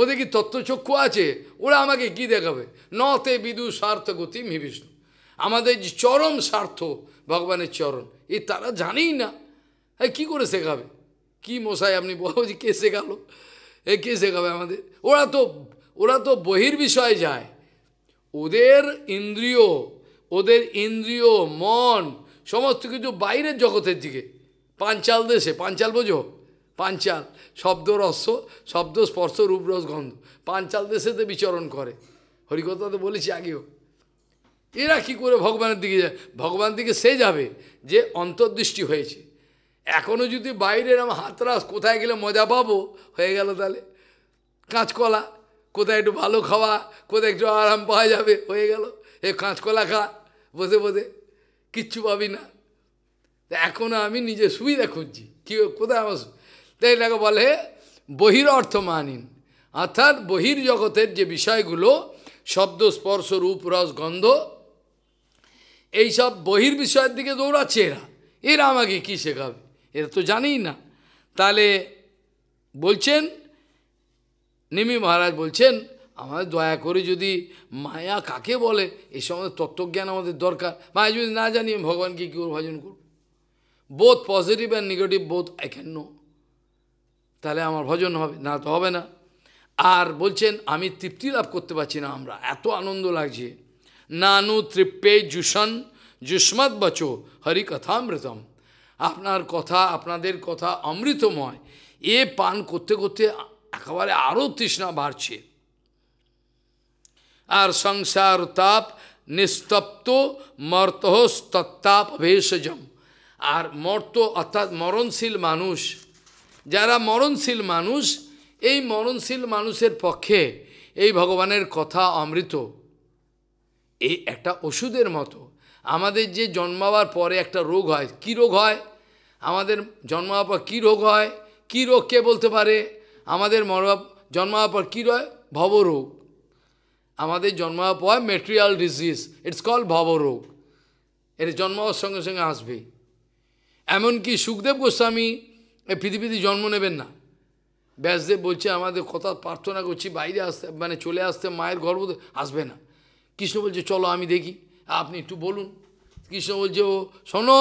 ওদের কি তত্ত্বচক্ষু আছে ওরা আমাকে কি দেখাবে নতে বিদু স্বার্থ গতি মিবিষ্ণু আমাদের যে চরম স্বার্থ ভগবানের চরণ এ তারা জানেই না হ্যাঁ কী করে শেখাবে কি মশাই আপনি বলো যে কে শেখালো এ কে শেখাবে আমাদের ওরা তো ওরা তো বহির বিষয়ে যায় ওদের ইন্দ্রিয় ওদের ইন্দ্রিয় মন সমস্ত কিছু বাইরের জগতের দিকে পাঞ্চাল দেশে পাঞ্চাল বোঝো পাঞ্চাল শব্দ রস্য শব্দ স্পর্শ রূপরস গন্ধ পাঞ্চাল দেশেতে বিচরণ করে হরিকথা তো বলেছি আগেও এরা কি করে ভগবানের দিকে যায় ভগবান দিকে সে যাবে যে অন্তর্দৃষ্টি হয়েছে এখনও যদি বাইরের আমার হাতরাস কোথায় গেলে মজা পাবো হয়ে গেল তাহলে কাঁচকলা কোথায় একটু ভালো খাওয়া কোথায় একটু আরাম পাওয়া যাবে হয়ে গেল এ কাঁচকলা খা বসে বসে কিচ্ছু পাবি না তা এখনও আমি নিজে সুবিধা খুঁজছি কি কোথায় আমার তাই এটাকে বলে বহির অর্থ মানিন অর্থাৎ বহির জগতের যে বিষয়গুলো শব্দ স্পর্শ রূপ রস গন্ধ এইসব বহির বিষয়ের দিকে দৌড়াচ্ছে এরা এরা আমাকে কী শেখাবে এরা তো জানেই না তাহলে বলছেন নিমি মহারাজ বলছেন আমাদের দয়া করে যদি মায়া কাকে বলে এই সময় তত্ত্বজ্ঞান আমাদের দরকার মায়া যদি না জানি ভগবানকে কী ভজন করব বোধ পজিটিভ অ্যান্ড নেগেটিভ বোধ I can তাহলে আমার ভজন হবে না তো হবে না আর বলছেন আমি তৃপ্তি লাভ করতে পারছি না আমরা এত আনন্দ লাগছে নানু তৃপ্পে জুসন জুস্মত বচো হরি অমৃতম আপনার কথা আপনাদের কথা অমৃতময় এ পান করতে করতে একেবারে আরও তৃষ্ণা বাড়ছে আর সংসার তাপ নিস্তপ্ত মর্তহ ভেষজম আর মর্ত অর্থাৎ মরণশীল মানুষ যারা মরণশীল মানুষ এই মরণশীল মানুষের পক্ষে এই ভগবানের কথা অমৃত এই একটা ওষুধের মতো আমাদের যে জন্মাবার পরে একটা রোগ হয় কি রোগ হয় আমাদের জন্মাবার পর কী রোগ হয় কি রোগ কে বলতে পারে আমাদের মরবা জন্মাবার পর কী রয় ভবরোগ আমাদের জন্মাবার পর material disease it's call bhavarog জন্ম জন্মাবার সঙ্গে সঙ্গে আসবে এমনকি সুখদেব গোস্বামী পৃথিবীতে জন্ম নেবেন না ব্যাসদেব বলছে আমাদের কথা প্রার্থনা করছি বাইরে আসতে মানে চলে আসতে মায়ের গর্ব আসবে না কৃষ্ণ বলছে চলো আমি দেখি আপনি একটু বলুন কৃষ্ণ বলছে ও শোনো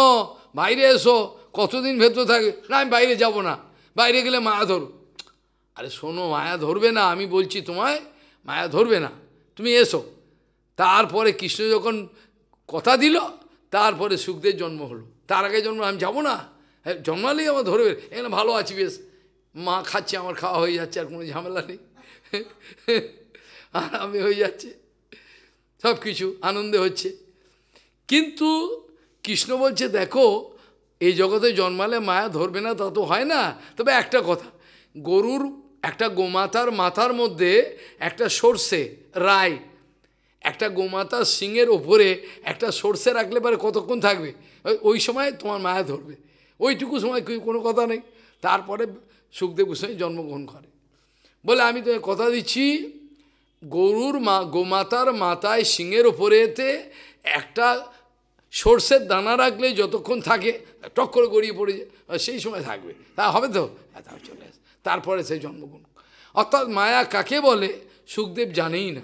বাইরে এসো কতদিন ভেতর থাকে না আমি বাইরে যাব না বাইরে গেলে মায়া ধরো আরে শোনো মায়া ধরবে না আমি বলছি তোমায় মায়া ধরবে না তুমি এসো তারপরে কৃষ্ণ যখন কথা দিল তারপরে সুখদের জন্ম হলো তার আগে জন্ম আমি যাবো না হ্যাঁ, জন্মালেই আমার ধরবে এখানে ভালো আছি বেশ মা খাচ্ছে আমার খাওয়া হয়ে যাচ্ছে আর কোনো ঝামেলা নেই আর আমি হয়ে যাচ্ছে সব কিছু আনন্দে হচ্ছে কিন্তু কৃষ্ণ বলছে দেখো এই জগতে জন্মালে মায়া ধরবে না তা তো হয় না তবে একটা কথা গরুর একটা গোমাতার মাথার মধ্যে একটা সর্ষে রায় একটা গোমাতা সিংয়ের ওপরে একটা সর্ষে রাখলে পরে কতক্ষণ থাকবে ওই সময় তোমার মায়া ধরবে ওইটুকু সময় কোনো কথা নেই তারপরে সুখদেব গোস্বামী জন্মগ্রহণ করে বলে আমি তোমায় কথা দিচ্ছি গরুর মা গোমাতার মাথায় সিংয়ের ওপরেতে একটা সর্ষের দানা রাখলে যতক্ষণ থাকে টক করে গড়িয়ে পড়ে সেই সময় থাকবে তা হবে তো হ্যাঁ, চলে তারপরে সে জন্মগ্রহণ অর্থাৎ মায়া কাকে বলে সুখদেব জানেই না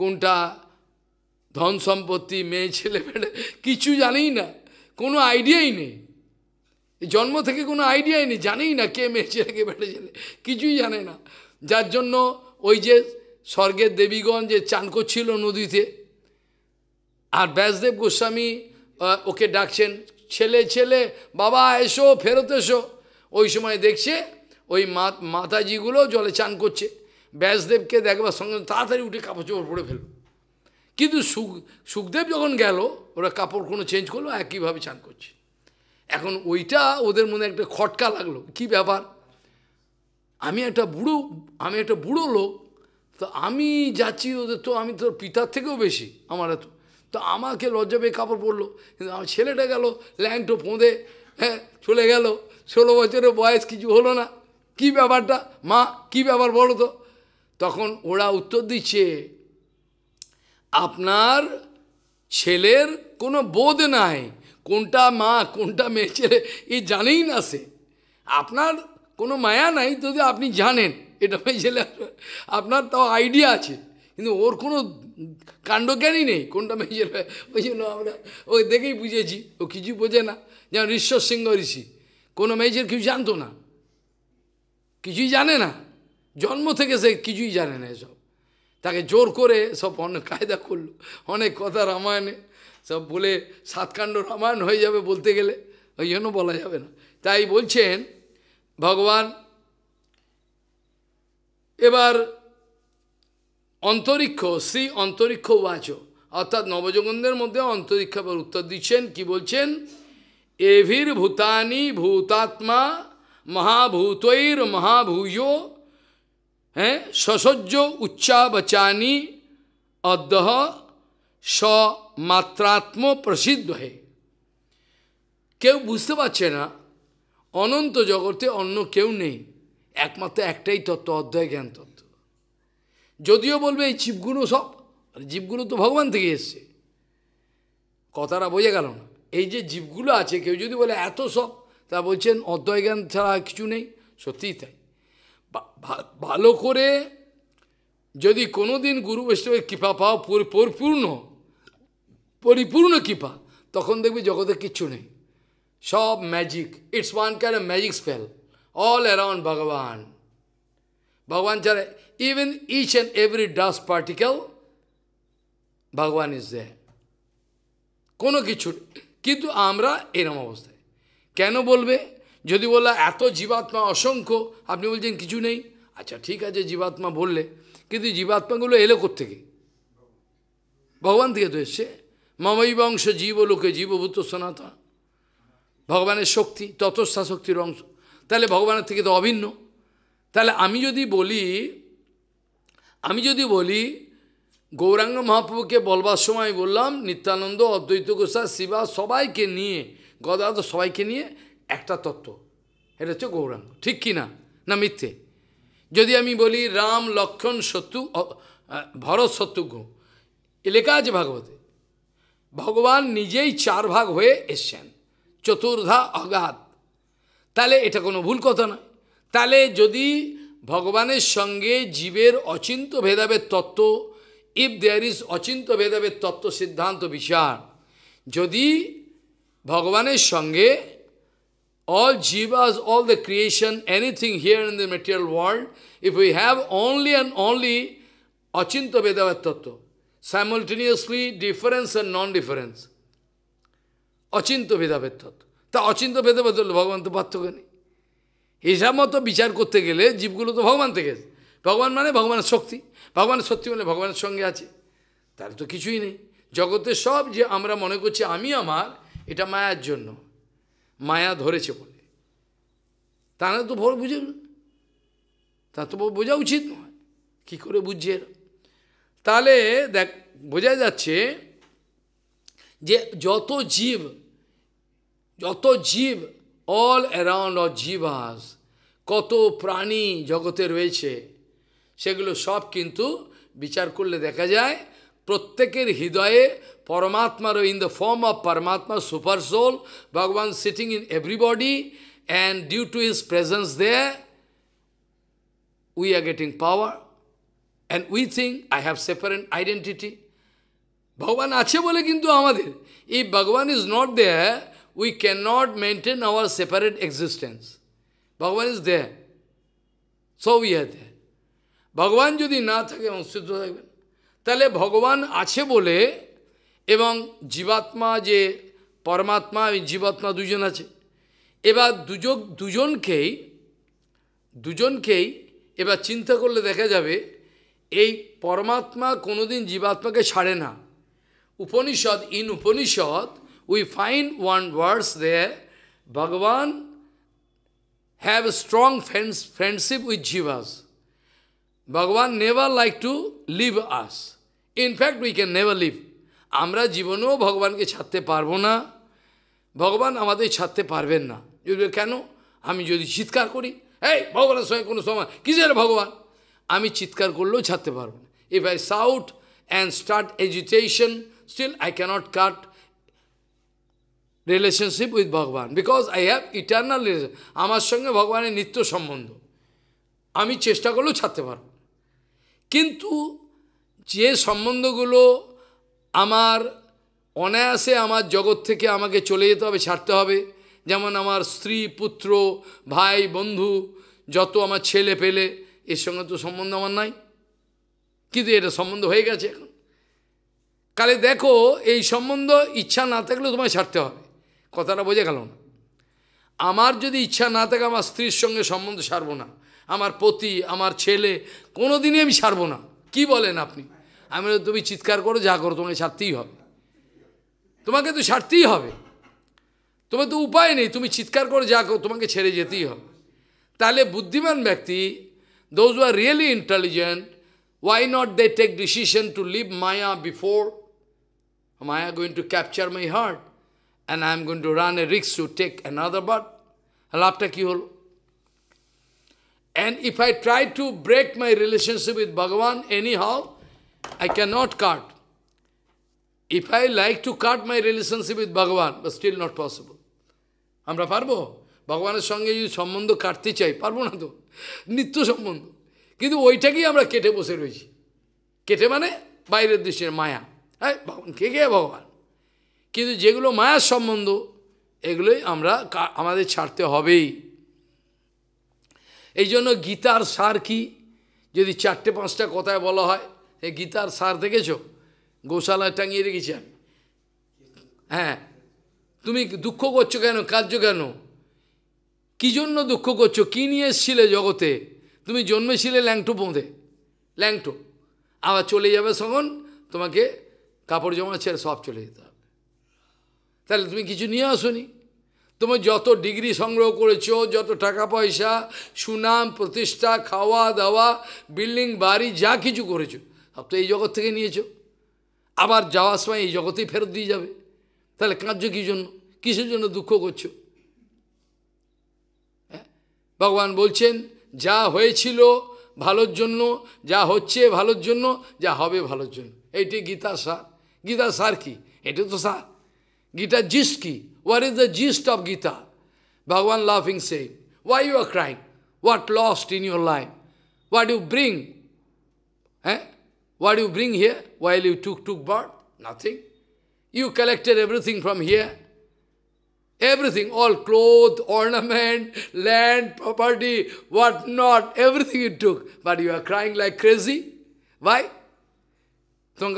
কোনটা ধন সম্পত্তি মেয়ে ছেলে মেয়ে কিছু জানেই না কোনো আইডিয়াই নেই জন্ম থেকে কোনো আইডিয়াই নেই জানেই না কে মেয়ে ছেলে কে বেটে ছেলে কিছুই জানে না যার জন্য ওই যে স্বর্গের দেবীগণ যে চান করছিল নদীতে আর ব্যাসদেব গোস্বামী ওকে ডাকছেন ছেলে ছেলে বাবা এসো ফেরত এসো ওই সময় দেখছে ওই মাতাজিগুলো জলে চান করছে ব্যাসদেবকে দেখবার সঙ্গে তাড়াতাড়ি উঠে কাপড় চোপড় পরে ফেলল কিন্তু সুখ সুখদেব যখন গেল ওরা কাপড় কোনো চেঞ্জ করলো একইভাবে চান করছে এখন ওইটা ওদের মনে একটা খটকা লাগলো কি ব্যাপার আমি একটা বুড়ো আমি একটা বুড়ো লোক তো আমি যাচ্ছি ওদের তো আমি তোর পিতার থেকেও বেশি আমার এত তো আমাকে লজ্জা পেয়ে কাপড় পরলো কিন্তু আমার ছেলেটা গেল ল্যাংটো ফোঁদে হ্যাঁ চলে গেল ষোলো বছরের বয়স কিছু হলো না কি ব্যাপারটা মা কি ব্যাপার বলো তো তখন ওরা উত্তর দিচ্ছে আপনার ছেলের কোনো বোধ নাই কোনটা মা কোনটা মেয়ে ছেলে এ জানেই না সে আপনার কোনো মায়া নাই যদি আপনি জানেন এটা মেয়ে ছেলে আপনার তাও আইডিয়া আছে কিন্তু ওর কোনো জ্ঞানই নেই কোনটা মেয়ে ছেলে ওই জন্য আমরা ওই দেখেই বুঝেছি ও কিছু বোঝে না যেমন ঋষ্বর সিংহ ঋষি কোনো মেয়ে ছেলে কিছু জানতো না কিছুই জানে না জন্ম থেকে সে কিছুই জানে না এসব তাকে জোর করে সব অনেক কায়দা করলো অনেক কথা রামায়ণে সব বলে সাতকাণ্ড রামায়ণ হয়ে যাবে বলতে গেলে ওই জন্য বলা যাবে না তাই বলছেন ভগবান এবার অন্তরিক্ষ শ্রী অন্তরিক্ষ বাচ অর্থাৎ নবজগন্ধের মধ্যে অন্তরিক্ষ উত্তর দিচ্ছেন কি বলছেন এভির ভূতানি ভূতাত্মা মহাভূতৈর মহাভূয় হ্যাঁ সসহ্য উচ্চাবচানি অদ্যহ স্বমাত্রাত্ম প্রসিদ্ধ হে কেউ বুঝতে পারছে না অনন্ত জগতে অন্য কেউ নেই একমাত্র একটাই তত্ত্ব অধ্যায় জ্ঞান তত্ত্ব যদিও বলবে এই জীবগুলো সব জীবগুলো তো ভগবান থেকে এসছে কথাটা বোঝা গেল না এই যে জীবগুলো আছে কেউ যদি বলে এত সব তা বলছেন অধ্যয় জ্ঞান ছাড়া কিছু নেই সত্যিই তাই ভালো করে যদি কোনো দিন গুরু বৈষ্ণবের কৃপা পাও পরিপূর্ণ পরিপূর্ণ কৃপা তখন দেখবি জগতে কিচ্ছু নেই সব magic it's one can magic spell all around ভগবান ভগবান ছাড়া even each and every dust particle Bhagavan is they কোনো কিছু কিন্তু আমরা এরম অবস্থায় কেন বলবে যদি বললো এত জীবাত্মা অসংখ্য আপনি বলছেন কিছু নেই আচ্ছা ঠিক আছে জীবাত্মা বললে কিন্তু জীবাত্মাগুলো এলো কোথেকে ভগবান থেকে তো এসছে মমই বংশ লোকে জীবভূত সনাতন ভগবানের শক্তি ততস্থা শক্তির অংশ তাহলে ভগবানের থেকে তো অভিন্ন তাহলে আমি যদি বলি আমি যদি বলি গৌরাঙ্গ মহাপ্রভুকে বলবার সময় বললাম নিত্যানন্দ অদ্বৈত গোসা শিবা সবাইকে নিয়ে গদাদ সবাইকে নিয়ে একটা তত্ত্ব এটা হচ্ছে গৌরাঙ্গ ঠিক কি না না মিথ্যে যদি আমি বলি রাম লক্ষণ শত্রু ভরত শত্রুঘ্ন লেখা আছে ভাগবতে ভগবান নিজেই চার ভাগ হয়ে এসছেন চতুর্ধা অগাধ তাহলে এটা কোনো ভুল কথা নয় তাহলে যদি ভগবানের সঙ্গে জীবের অচিন্ত ভেদাভেদ তত্ত্ব ইফ দেয়ার ইজ অচিন্ত ভেদাভেদ তত্ত্ব সিদ্ধান্ত বিচার যদি ভগবানের সঙ্গে all jivas, all the creation, anything here in the material world, if we have only and only Achinta Vedavat simultaneously difference and non-difference. Achinta Vedavat ta achinta Achinta bhagavan to bhattva gani. পার্থক্য নেই হিসাব মতো বিচার করতে গেলে জীবগুলো তো ভগবান থেকে bhagavan মানে bhagavan shakti ভগবানের শক্তি মানে ভগবানের সঙ্গে আছে তার তো কিছুই নেই জগতে সব যে আমরা মনে করছি আমি আমার এটা মায়ার জন্য মায়া ধরেছে বলে তারা তো ভোর বুঝে তা তো বোঝা উচিত নয় কী করে বুঝছে তাহলে দেখ বোঝা যাচ্ছে যে যত জীব যত জীব অল অ্যারাউন্ড জীব জীবাস কত প্রাণী জগতে রয়েছে সেগুলো সব কিন্তু বিচার করলে দেখা যায় প্রত্যেকের হৃদয়ে Paramatma in the form of Paramatma, Super Soul, Bhagwan sitting in everybody and due to his presence there, we are getting power and we think I have separate identity. Bhagwan ache bole kintu amadir. If Bhagwan is not there, we cannot maintain our separate existence. Bhagwan is there. So we are there. Bhagavan যদি না থাকে অস্তিত্ব তাহলে ভগবান আছে বলে এবং জীবাত্মা যে পরমাত্মা জীবাত্মা দুজন আছে এবার দুজন দুজনকেই দুজনকেই এবার চিন্তা করলে দেখা যাবে এই পরমাত্মা কোনোদিন জীবাত্মাকে ছাড়ে না Upanishad in Upanishad we find one words they Bhagavan have strong friends friendship with জীবাস Bhagavan never like to leave us in fact we can never leave আমরা জীবনেও ভগবানকে ছাড়তে পারবো না ভগবান আমাদের ছাড়তে পারবেন না কেন আমি যদি চিৎকার করি এই ভগবানের সঙ্গে কোনো সময় কিসের ভগবান আমি চিৎকার করলেও ছাড়তে পারবো না if I shout and start agitation still I can't cut relationship with Bhagavan because I have eternal relation আমার সঙ্গে ভগবানের নিত্য সম্বন্ধ আমি চেষ্টা করলেও ছাড়তে পারব কিন্তু যে সম্বন্ধগুলো আমার অনায়াসে আমার জগৎ থেকে আমাকে চলে যেতে হবে ছাড়তে হবে যেমন আমার স্ত্রী পুত্র ভাই বন্ধু যত আমার ছেলে পেলে এর সঙ্গে তো সম্বন্ধ আমার নাই কিন্তু এটা সম্বন্ধ হয়ে গেছে এখন কালে দেখো এই সম্বন্ধ ইচ্ছা না থাকলেও তোমায় ছাড়তে হবে কথাটা বোঝা গেল না আমার যদি ইচ্ছা না থাকে আমার স্ত্রীর সঙ্গে সম্বন্ধ সারবো না আমার পতি আমার ছেলে কোনো দিনই আমি সারবো না কি বলেন আপনি আমি তুমি চিৎকার করো যা করো তোমাকে ছাড়তেই হবে তোমাকে তো ছাড়তেই হবে তোমার তো উপায় নেই তুমি চিৎকার করো যা করো তোমাকে ছেড়ে যেতেই হবে তাহলে বুদ্ধিমান ব্যক্তি those are really intelligent why not they take decision to leave maya before maya going to capture my heart and I am going to run a রিক্স টু টেক আদার বার্থ লাভটা কী and if I try to to break my with with anyhow I cannot cut. If I like to cut my relationship with Bhagavan, but still not possible. আমরা পারবো ভগবানের সঙ্গে যদি সম্বন্ধ কাটতে চাই পারবো না তো নিত্য সম্বন্ধ কিন্তু ওইটাকেই আমরা কেটে বসে রয়েছি কেটে মানে বাইরের দেশের মায়া হ্যাঁ ভগবান কে কে ভগবান কিন্তু যেগুলো মায়ার সম্বন্ধ এগুলোই আমরা আমাদের ছাড়তে হবেই এই জন্য গীতার সার কি যদি চারটে পাঁচটা কথায় বলা হয় এই গীতার সার দেখেছ গৌশালায় টাঙিয়ে রেখেছি আমি হ্যাঁ তুমি দুঃখ করছো কেন কার্য কেন কী জন্য দুঃখ করছো কী নিয়ে এসছিলে জগতে তুমি জন্মেছিলে ল্যাংটো বোঁধে ল্যাংটো আবার চলে যাবে তখন তোমাকে কাপড় জমা ছেড়ে সব চলে যেতে হবে তাহলে তুমি কিছু নিয়ে আসনি তুমি যত ডিগ্রি সংগ্রহ করেছ যত টাকা পয়সা সুনাম প্রতিষ্ঠা খাওয়া দাওয়া বিল্ডিং বাড়ি যা কিছু করেছো সব তো এই জগৎ থেকে নিয়েছ আবার যাওয়ার সময় এই জগতেই ফেরত দিয়ে যাবে তাহলে কাঁদছো কী জন্য কিসের জন্য দুঃখ করছো হ্যাঁ? ভগবান বলছেন যা হয়েছিল ভালোর জন্য যা হচ্ছে ভালোর জন্য যা হবে ভালোর জন্য এইটি গীতা সার গীতা সার কি এটা তো সার গীতা জিস্ট কি what is the gist of Gita Bhagavan লাফিং say why you are crying what lost in your life what you bring হ্যাঁ What you bring here while you took, took birth? Nothing. You collected everything from here. Everything, all clothes, ornament, land, property, what not, everything you took. But you are crying like crazy. Why? So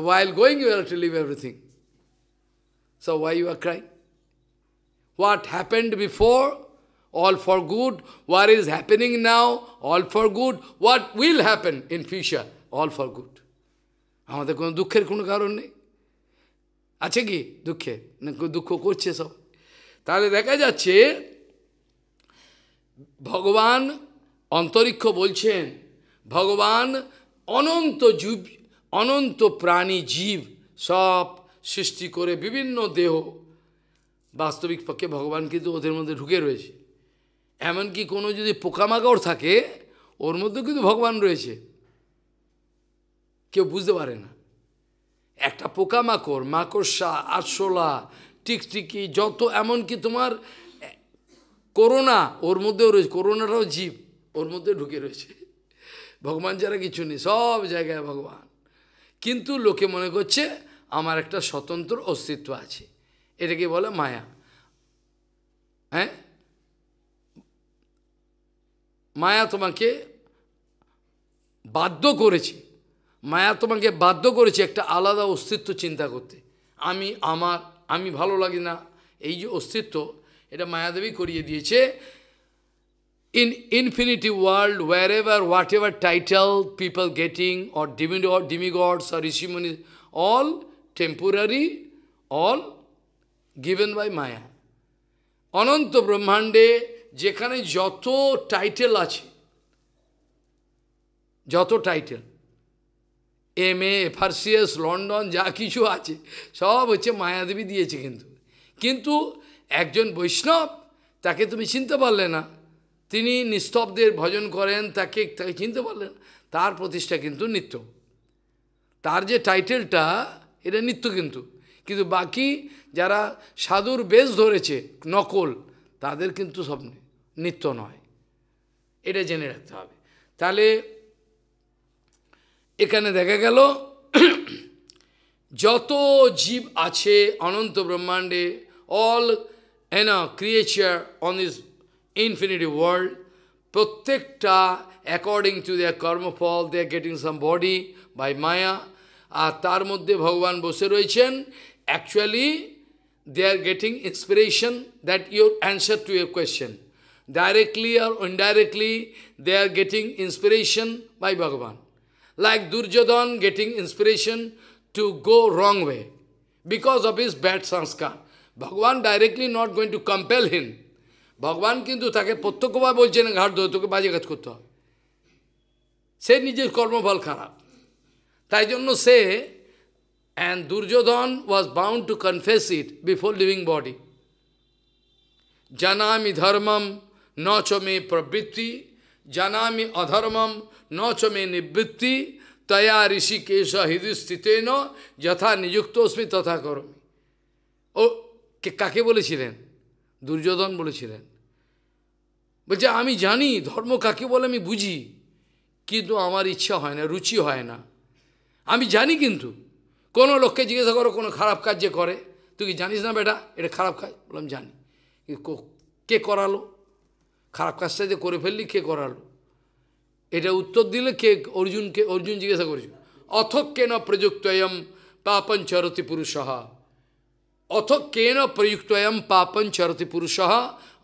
while going, you have to leave everything. So why you are crying? What happened before all for good. What is happening now, all for good. What will happen in future, all for good. আমাদের কোনো দুঃখের কোনো কারণ নেই আছে কি দুঃখে দুঃখ করছে সব তাহলে দেখা যাচ্ছে ভগবান অন্তরিক্ষ বলছেন ভগবান অনন্ত জীব অনন্ত প্রাণী জীব সব সৃষ্টি করে বিভিন্ন দেহ বাস্তবিক পক্ষে ভগবান কিন্তু ওদের মধ্যে ঢুকে রয়েছে এমনকি কোনো যদি পোকামাকড় থাকে ওর মধ্যে কিন্তু ভগবান রয়েছে কেউ বুঝতে পারে না একটা পোকামাকড় মাকড়সা আরশোলা টিকটিকি যত এমনকি তোমার করোনা ওর মধ্যেও রয়েছে করোনাটাও জীব ওর মধ্যে ঢুকে রয়েছে ভগবান ছাড়া কিছু নেই সব জায়গায় ভগবান কিন্তু লোকে মনে করছে আমার একটা স্বতন্ত্র অস্তিত্ব আছে এটাকে বলে মায়া হ্যাঁ মায়া তোমাকে বাধ্য করেছে মায়া তোমাকে বাধ্য করেছে একটা আলাদা অস্তিত্ব চিন্তা করতে আমি আমার আমি ভালো লাগি না এই যে অস্তিত্ব এটা মায়াদেবী করিয়ে দিয়েছে in infinity world war ever whatever title people getting or demi demigods or ঋষিমণি all temporary all given by Maya অনন্ত ব্রহ্মাণ্ডে যেখানে যত টাইটেল আছে যত টাইটেল এম এ ফার্সিয়াস লন্ডন যা কিছু আছে সব হচ্ছে মায়াদেবী দিয়েছে কিন্তু কিন্তু একজন বৈষ্ণব তাকে তুমি চিনতে পারলে না তিনি নিস্তব্ধের ভজন করেন তাকে তাকে চিনতে পারলেন তার প্রতিষ্ঠা কিন্তু নিত্য তার যে টাইটেলটা এটা নিত্য কিন্তু কিন্তু বাকি যারা সাধুর বেশ ধরেছে নকল তাদের কিন্তু স্বপ্নে নিত্য নয় এটা জেনে রাখতে হবে তাহলে এখানে দেখা গেল যত জীব আছে অনন্ত ব্রহ্মাণ্ডে all an creature on this infinity world প্রত্যেকটা according to their karmaphal they are getting some body by maya আর তার মধ্যে ভগবান বসে রয়েছেন actually they are getting inspiration that your answer to your question directly or indirectly they are getting inspiration by Bhagavan. Like Durjadan getting inspiration to go wrong way because of his bad sanskar. Bhagavan directly not going to compel him. Bhagavan kintu take potokoba bojjana ghar dhotoke bajagat kutta. Say nijir karma bhal khara. Tai say, and Durjadan was bound to confess it before living body. Janami dharmam ন চ মে প্রবৃত্তি জানামি অধর্মম ন চ মে নিবৃত্তি তয়া ऋषिकेश हृदय स्थित যথা নিযুক্তস্মি তথা করমি ও কাকে বলেছিলেন দুর্যোধন বলেছিলেন বলছে আমি জানি ধর্ম কাকে বলে আমি বুঝি কিন্তু আমার ইচ্ছা হয় না রুচি হয় না আমি জানি কিন্তু কোনো লোককে জিজ্ঞাসা করো কোনো খারাপ কাজ যে করে তুই কি জানিস না বেটা এটা খারাপ কাজ বললাম জানি কে করালো খারাপ কাজটা যে করে ফেললি কে করালো এটা উত্তর দিলে কে অর্জুনকে অর্জুন জিজ্ঞাসা করেছে অথক কেন প্রযুক্তয়ম পাপন চরতি পুরুষ অথক কেন এম পাপন চরতি পুরুষ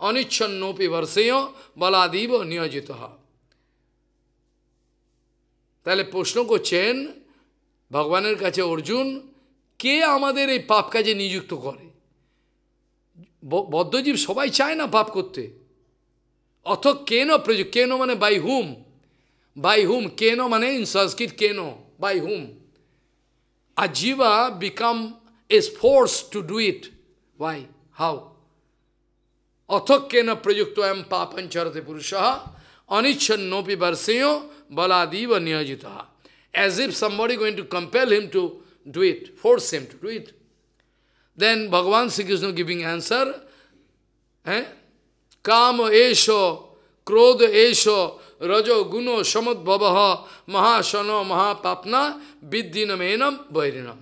অনিচ্ছন্নপি বর্ষেয় বলাদিব নিয়োজিত তাহলে প্রশ্ন করছেন ভগবানের কাছে অর্জুন কে আমাদের এই পাপ কাজে নিযুক্ত করে বদ্ধজীব সবাই চায় না পাপ করতে अथ केनो प्रयोग केनो माने बाय हुम बाय हुम केनो माने इन संस्कृत केनो by a jiva become is force to do it why how अथ कें प्रयुक्त एम पापन चरते पुरुष अनिच्छन्नोपि वर्षेयो बलादीव नियोजित as if somebody going to compel him to do it force him to do it then Bhagavan Shri Krishna giving answer है কাম এষ ক্রোধ এষ রজ গুণ সমদ্ভব মহাসন মহাপাপনা বিদ্যিনম এনম বৈরিনম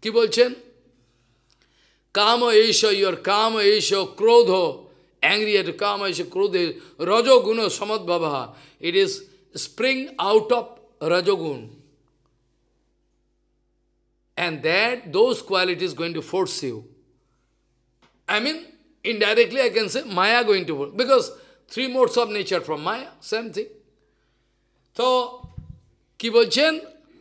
কি বলছেন কাম এষ ইয়র কাম এষ ক্রোধ angry at kama is krodhe rajoguna samadbhava. It is spring out of rajogun. And that those qualities going to force you. I mean, Indirectly, I can say Maya going to work because three modes of nature from Maya, same thing. So, Kibolchen,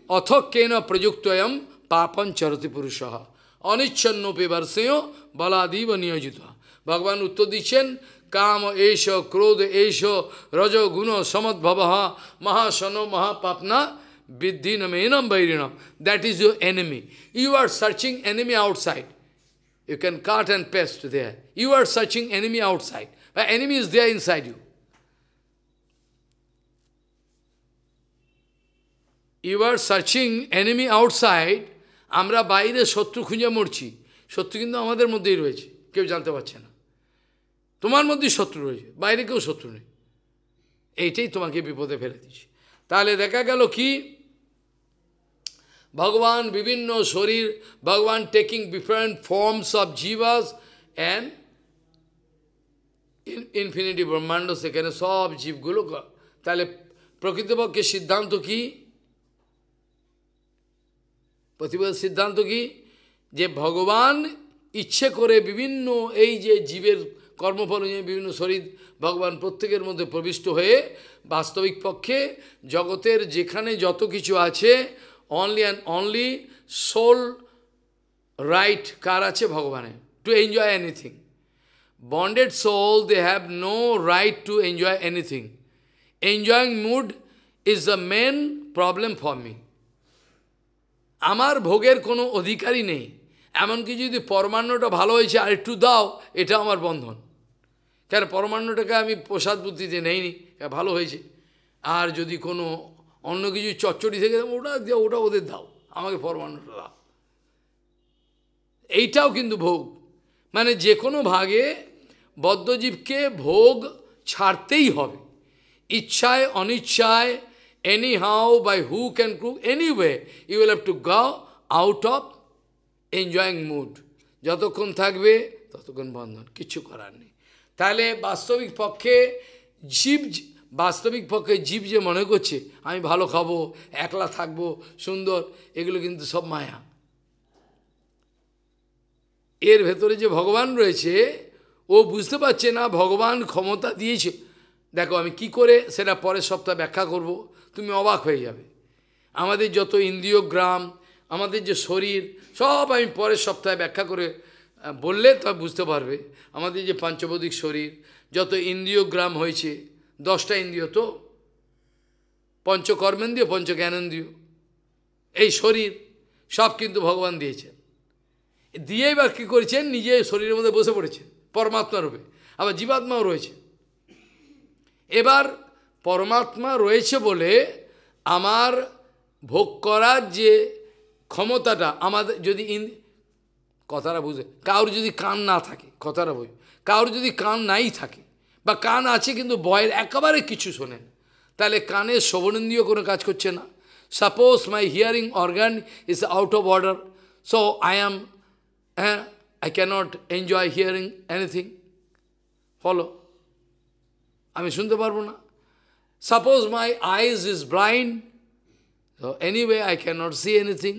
Atho Keno Prajuktoyam, Papan Charati Purushaha, Anichanno Pivarseyo, Baladiva Niyajita. Bhagavan Uttodichen, Kama Esho, Krodh Esho, Rajo Guno, Samad Bhavaha, Mahasano, Mahapapna, Vidhinam Enam Bairinam. That is your enemy. You are searching enemy outside. You can cut and paste there. You are searching enemy outside, but enemy is there inside you. You are searching enemy outside আমরা বাইরে শত্রু খুঁজে মরছি শত্রু কিন্তু আমাদের মধ্যেই রয়েছে কেউ জানতে পারছে না তোমার মধ্যেই শত্রু রয়েছে বাইরে কেউ শত্রু নেই এইটাই তোমাকে বিপদে ফেলে দিচ্ছে তাহলে দেখা গেল কি ভগবান বিভিন্ন শরীর Bhagavan taking different forms of jivas and in, infinity Brahmand, সেখানে সব জীবগুলো তাহলে প্রকৃতপক্ষে সিদ্ধান্ত কি প্রতিবাদ সিদ্ধান্ত কি যে ভগবান ইচ্ছে করে বিভিন্ন এই যে জীবের কর্মফল বিভিন্ন শরীর ভগবান প্রত্যেকের মধ্যে প্রবিষ্ট হয়ে বাস্তবিক পক্ষে জগতের যেখানে যত কিছু আছে only and only soul right কার আছে ভগবানের to enjoy anything bonded soul they have no right to enjoy anything enjoying mood is the main problem for me আমার ভোগের কোনো অধিকারই নেই এমনকি যদি পরমাণ্যটা ভালো হয়েছে আর একটু দাও এটা আমার বন্ধন কেন পরমাণ্যটাকে আমি প্রসাদ বুদ্ধিতে নেইনি ভালো হয়েছে আর যদি কোনো অন্য কিছু চচ্চড়ি থেকে ওটা ওটা ওদের দাও আমাকে পরমাণুটা দাও এইটাও কিন্তু ভোগ মানে যে কোনো ভাগে বদ্ধজীবকে ভোগ ছাড়তেই হবে ইচ্ছায় অনিচ্ছায় anyhow by who can crook anyway you will have to go out of enjoying mood যতক্ষণ থাকবে ততক্ষণ বন্ধন কিছু করার নেই তাহলে বাস্তবিক পক্ষে জীব বাস্তবিক পক্ষে জীব যে মনে করছে আমি ভালো খাবো একলা থাকবো সুন্দর এগুলো কিন্তু সব মায়া এর ভেতরে যে ভগবান রয়েছে ও বুঝতে পারছে না ভগবান ক্ষমতা দিয়েছে দেখো আমি কি করে সেটা পরের সপ্তাহ ব্যাখ্যা করব তুমি অবাক হয়ে যাবে আমাদের যত ইন্দ্রিয় গ্রাম আমাদের যে শরীর সব আমি পরের সপ্তাহে ব্যাখ্যা করে বললে তা বুঝতে পারবে আমাদের যে পাঞ্চবদিক শরীর যত ইন্দ্রিয় গ্রাম হয়েছে দশটা ইন্দ্রিয় তো পঞ্চকর্মেন্দ্রীয় পঞ্চজ্ঞানেন্দ্রীয় এই শরীর সব কিন্তু ভগবান দিয়েছেন দিয়ে এবার কী করেছেন নিজে শরীরের মধ্যে বসে পড়েছেন পরমাত্মা রূপে আবার জীবাত্মাও রয়েছে এবার পরমাত্মা রয়েছে বলে আমার ভোগ করার যে ক্ষমতাটা আমাদের যদি ইন কথাটা বুঝে কারোর যদি কান না থাকে কথাটা বুঝে কারোর যদি কান নাই থাকে বা কান আছে কিন্তু বয়ের একেবারে কিছু শোনেন তাহলে কানের শ্রবণেন্দ্রীয় কোনো কাজ করছে না suppose my hearing organ is out of order so I am হ্যাঁ I can't enjoy hearing anything follow আমি শুনতে পারবো না suppose my eyes is blind so anyway I can't see anything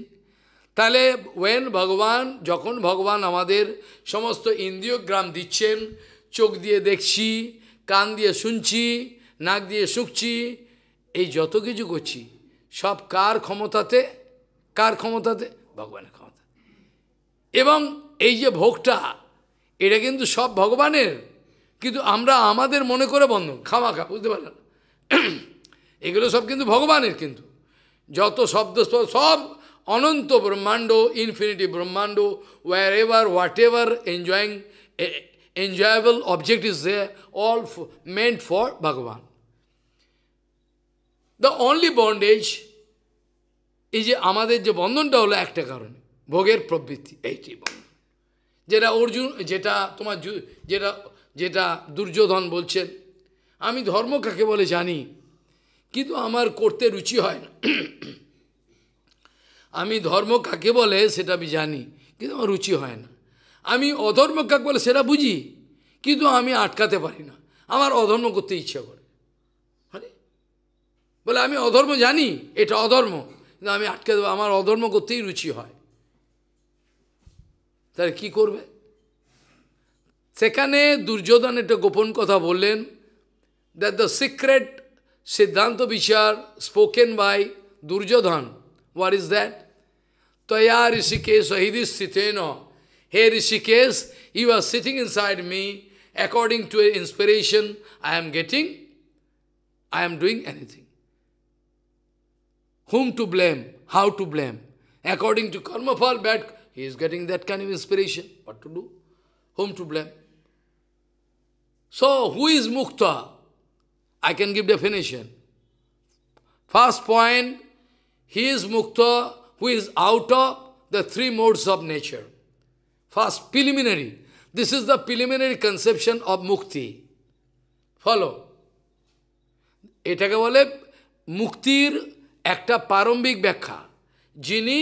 তাহলে ওয়েন ভগবান যখন ভগবান আমাদের সমস্ত গ্রাম দিচ্ছেন চোখ দিয়ে দেখছি কান দিয়ে শুনছি নাক দিয়ে শুকছি এই যত কিছু করছি সব কার ক্ষমতাতে কার ক্ষমতাতে ভগবানের ক্ষমতা এবং এই যে ভোগটা এটা কিন্তু সব ভগবানের কিন্তু আমরা আমাদের মনে করে বন্ধ খাওয়া খা বুঝতে পারলাম এগুলো সব কিন্তু ভগবানের কিন্তু যত শব্দ সব অনন্ত ব্রহ্মাণ্ড ইনফিনিটি ব্রহ্মাণ্ড war ever whatever enjoying enjoyable object is there, all meant for Bhagavan. The only bondage এই যে আমাদের যে বন্ধনটা হলো একটা কারণে ভোগের প্রবৃত্তি এইটি বন্ধন যেটা অর্জুন যেটা তোমার যেটা যেটা দুর্যোধন বলছেন আমি ধর্ম কাকে বলে জানি কিন্তু আমার করতে রুচি হয় না আমি ধর্ম কাকে বলে সেটা আমি জানি কিন্তু আমার রুচি হয় না আমি অধর্ম কাক বলে সেটা বুঝি কিন্তু আমি আটকাতে পারি না আমার অধর্ম করতে ইচ্ছা করে মানে বলে আমি অধর্ম জানি এটা অধর্ম কিন্তু আমি আটকে দেবো আমার অধর্ম করতেই রুচি হয় তাহলে কি করবে সেখানে দুর্যোধন একটা গোপন কথা বললেন দ্যাট দ্য সিক্রেট সিদ্ধান্ত বিচার spoken by Duryodhana what is that তয়া ঋষিকে শহীদ স্থিতেন Hey Rishikesh, you are sitting inside me. According to inspiration, I am getting, I am doing anything. Whom to blame? How to blame? According to karma fall, bad, he is getting that kind of inspiration. What to do? Whom to blame? So, who is mukta? I can give definition. First point, he is mukta who is out of the three modes of nature. First, preliminary. This is the preliminary conception of mukti. Follow. এটাকে বলে মুক্তির একটা প্রারম্ভিক ব্যাখ্যা যিনি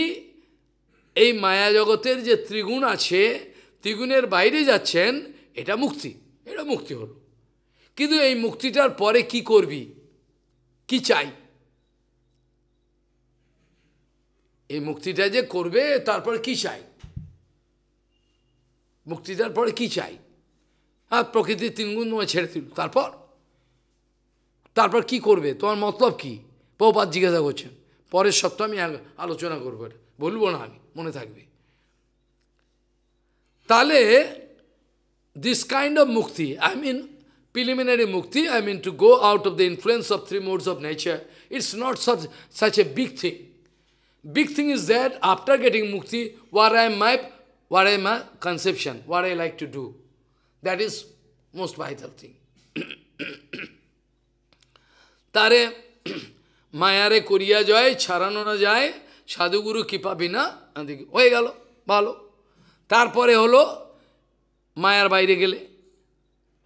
এই মায়া জগতের যে ত্রিগুণ আছে ত্রিগুণের বাইরে যাচ্ছেন এটা মুক্তি এটা মুক্তি হল কিন্তু এই মুক্তিটার পরে কি করবি কি চাই এই মুক্তিটা যে করবে তারপর কি চাই মুক্তি দেওয়ার পরে কী চাই হ্যাঁ প্রকৃতির তিনগুণ তোমায় ছেড়ে দিল তারপর তারপর কি করবে তোমার মতলব কি বউপাত জিজ্ঞাসা করছেন পরের সপ্তাহ আমি আলোচনা করবো বলবো না আমি মনে থাকবে তাহলে this kind of mukti I mean preliminary mukti I mean to go out of the influence of three modes of nature it's not such such a big thing big thing is that after getting mukti where I my what am I, conception, what I like to do. That is most vital thing. তারে মায়ারে করিয়া যায় ছাড়ানো না যায় সাধুগুরু কৃপা বিনা হয়ে গেল ভালো তারপরে হলো মায়ার বাইরে গেলে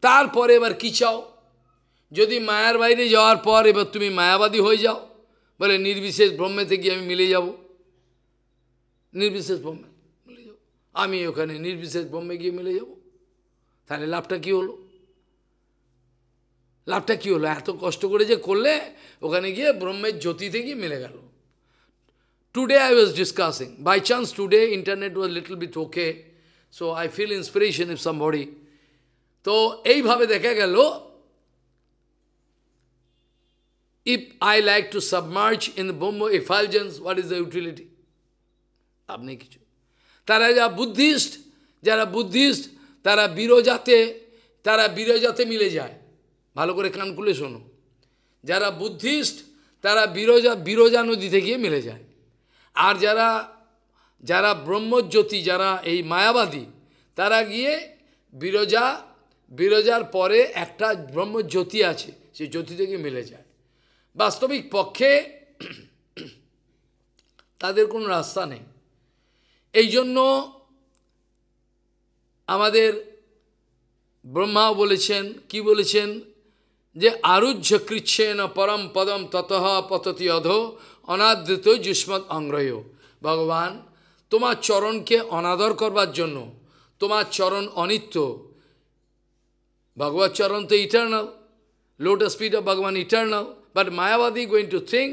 তারপরে এবার কী চাও যদি মায়ার বাইরে যাওয়ার পর এবার তুমি মায়াবাদী হয়ে যাও বলে নির্বিশেষ ব্রহ্মে থেকে আমি মিলে যাব নির্বিশেষ ব্রহ্মে আমি ওখানে নির্বিশেষ বম্বে গিয়ে মিলে যাব তাহলে লাপটা কি হলো লাপটা কি হলো এত কষ্ট করে যে করলে ওখানে গিয়ে ব্রহ্মের জ্যোতিতে কি मिलेगा लो today I was discussing by chance today internet was little bit okay so I feel inspiration इफSomebody তো এই ভাবে দেখা গেল if I like to submerge in the বম্বে effulgence what is the utility आपने कि তারা যা বুদ্ধিস্ট যারা বুদ্ধিস্ট তারা বিরোজাতে তারা বিরোজাতে মিলে যায় ভালো করে কান খুলে শোনো যারা বুদ্ধিস্ট তারা বিরোজা বিরোজা নদীতে গিয়ে মিলে যায় আর যারা যারা ব্রহ্মজ্যোতি যারা এই মায়াবাদী তারা গিয়ে বিরজা বিরজার পরে একটা ব্রহ্মজ্যোতি আছে সে জ্যোতি থেকে মিলে যায় বাস্তবিক পক্ষে তাদের কোনো রাস্তা নেই এই জন্য আমাদের ব্রহ্মা বলেছেন কি বলেছেন যে আরুহ্য কৃচ্ছেন পরম পদম ততহ পততি অধ অনাদৃত যুষ্মৎ অংগ্রহ ভগবান তোমার চরণকে অনাদর করবার জন্য তোমার চরণ অনিত্য ভগবত চরণ তো eternal lotus feet of Bhagavan eternal but Mayavadi going to think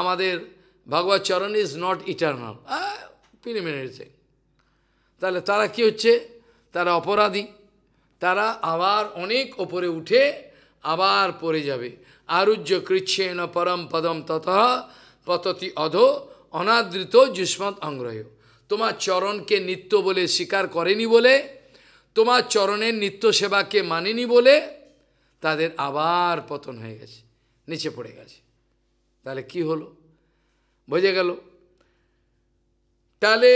আমাদের ভগবত চরণ ইজ নট ইটার্নাল প্রিলিমিনারি তাহলে তারা কি হচ্ছে তারা অপরাধী তারা আবার অনেক ওপরে উঠে আবার পড়ে যাবে আরুজ্য কৃচ্ছেন পরম পদম তত পততি অধ অনাদৃত যুষ্মত অংগ্রহ তোমার চরণকে নিত্য বলে স্বীকার করেনি বলে তোমার চরণের নিত্য সেবাকে মানেনি বলে তাদের আবার পতন হয়ে গেছে নিচে পড়ে গেছে তাহলে কি হলো বোঝা গেল তাহলে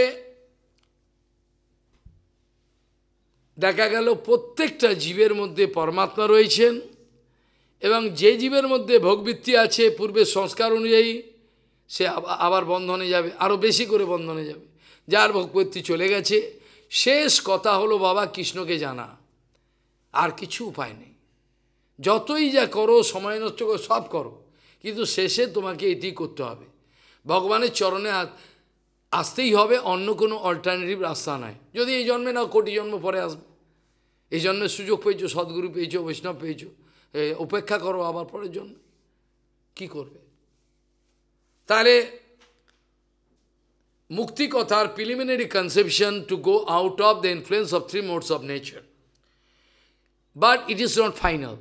দেখা গেল প্রত্যেকটা জীবের মধ্যে পরমাত্মা রয়েছেন এবং যে জীবের মধ্যে ভোগবৃত্তি আছে পূর্বে সংস্কার অনুযায়ী সে আবার বন্ধনে যাবে আরও বেশি করে বন্ধনে যাবে যার ভোগবৃত্তি চলে গেছে শেষ কথা হলো বাবা কৃষ্ণকে জানা আর কিছু উপায় নেই যতই যা করো সময় নষ্ট করো সব করো কিন্তু শেষে তোমাকে এটি করতে হবে ভগবানের চরণে আসতেই হবে অন্য কোনো অল্টারনেটিভ রাস্তা নাই যদি এই জন্মে না কোটি জন্ম পরে আসবে এই জন্মে সুযোগ পেয়েছো সদ্গুরু পেয়েছো বৈষ্ণব পেয়েছো উপেক্ষা করো আবার পরের জন্য কি করবে তাহলে মুক্তি কথার preliminary conception to go out of the influence of three modes of nature but it is not final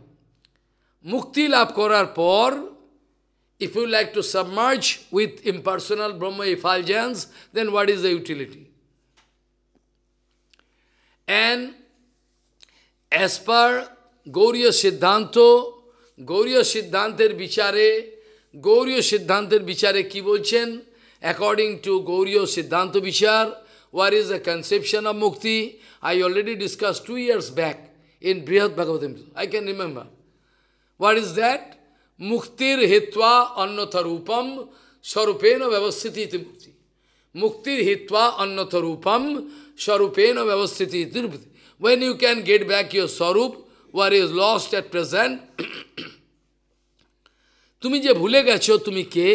mukti লাভ করার পর If you like to submerge with impersonal Brahma effulgence, then what is the utility? And as per Gauriya Siddhanto, Gauriya Siddhantir Vichare, Gauriya Siddhantir Vichare ki bolchen, according to Gauriya Siddhanto Vichar, what is the conception of Mukti? I already discussed two years back in Brihat Bhagavatam. I can remember. What is that? মুক্তির হিত্বা অন্যথরূপম স্বরূপেণ ব্যবস্থিতি মুক্তি মুক্তির হিত্বা অন্যথরূপম স্বরূপেণ ব্যবস্থিতি মুক্তি when you can get back your swarup where use lost at present তুমি যে ভুলে গেছো তুমি কে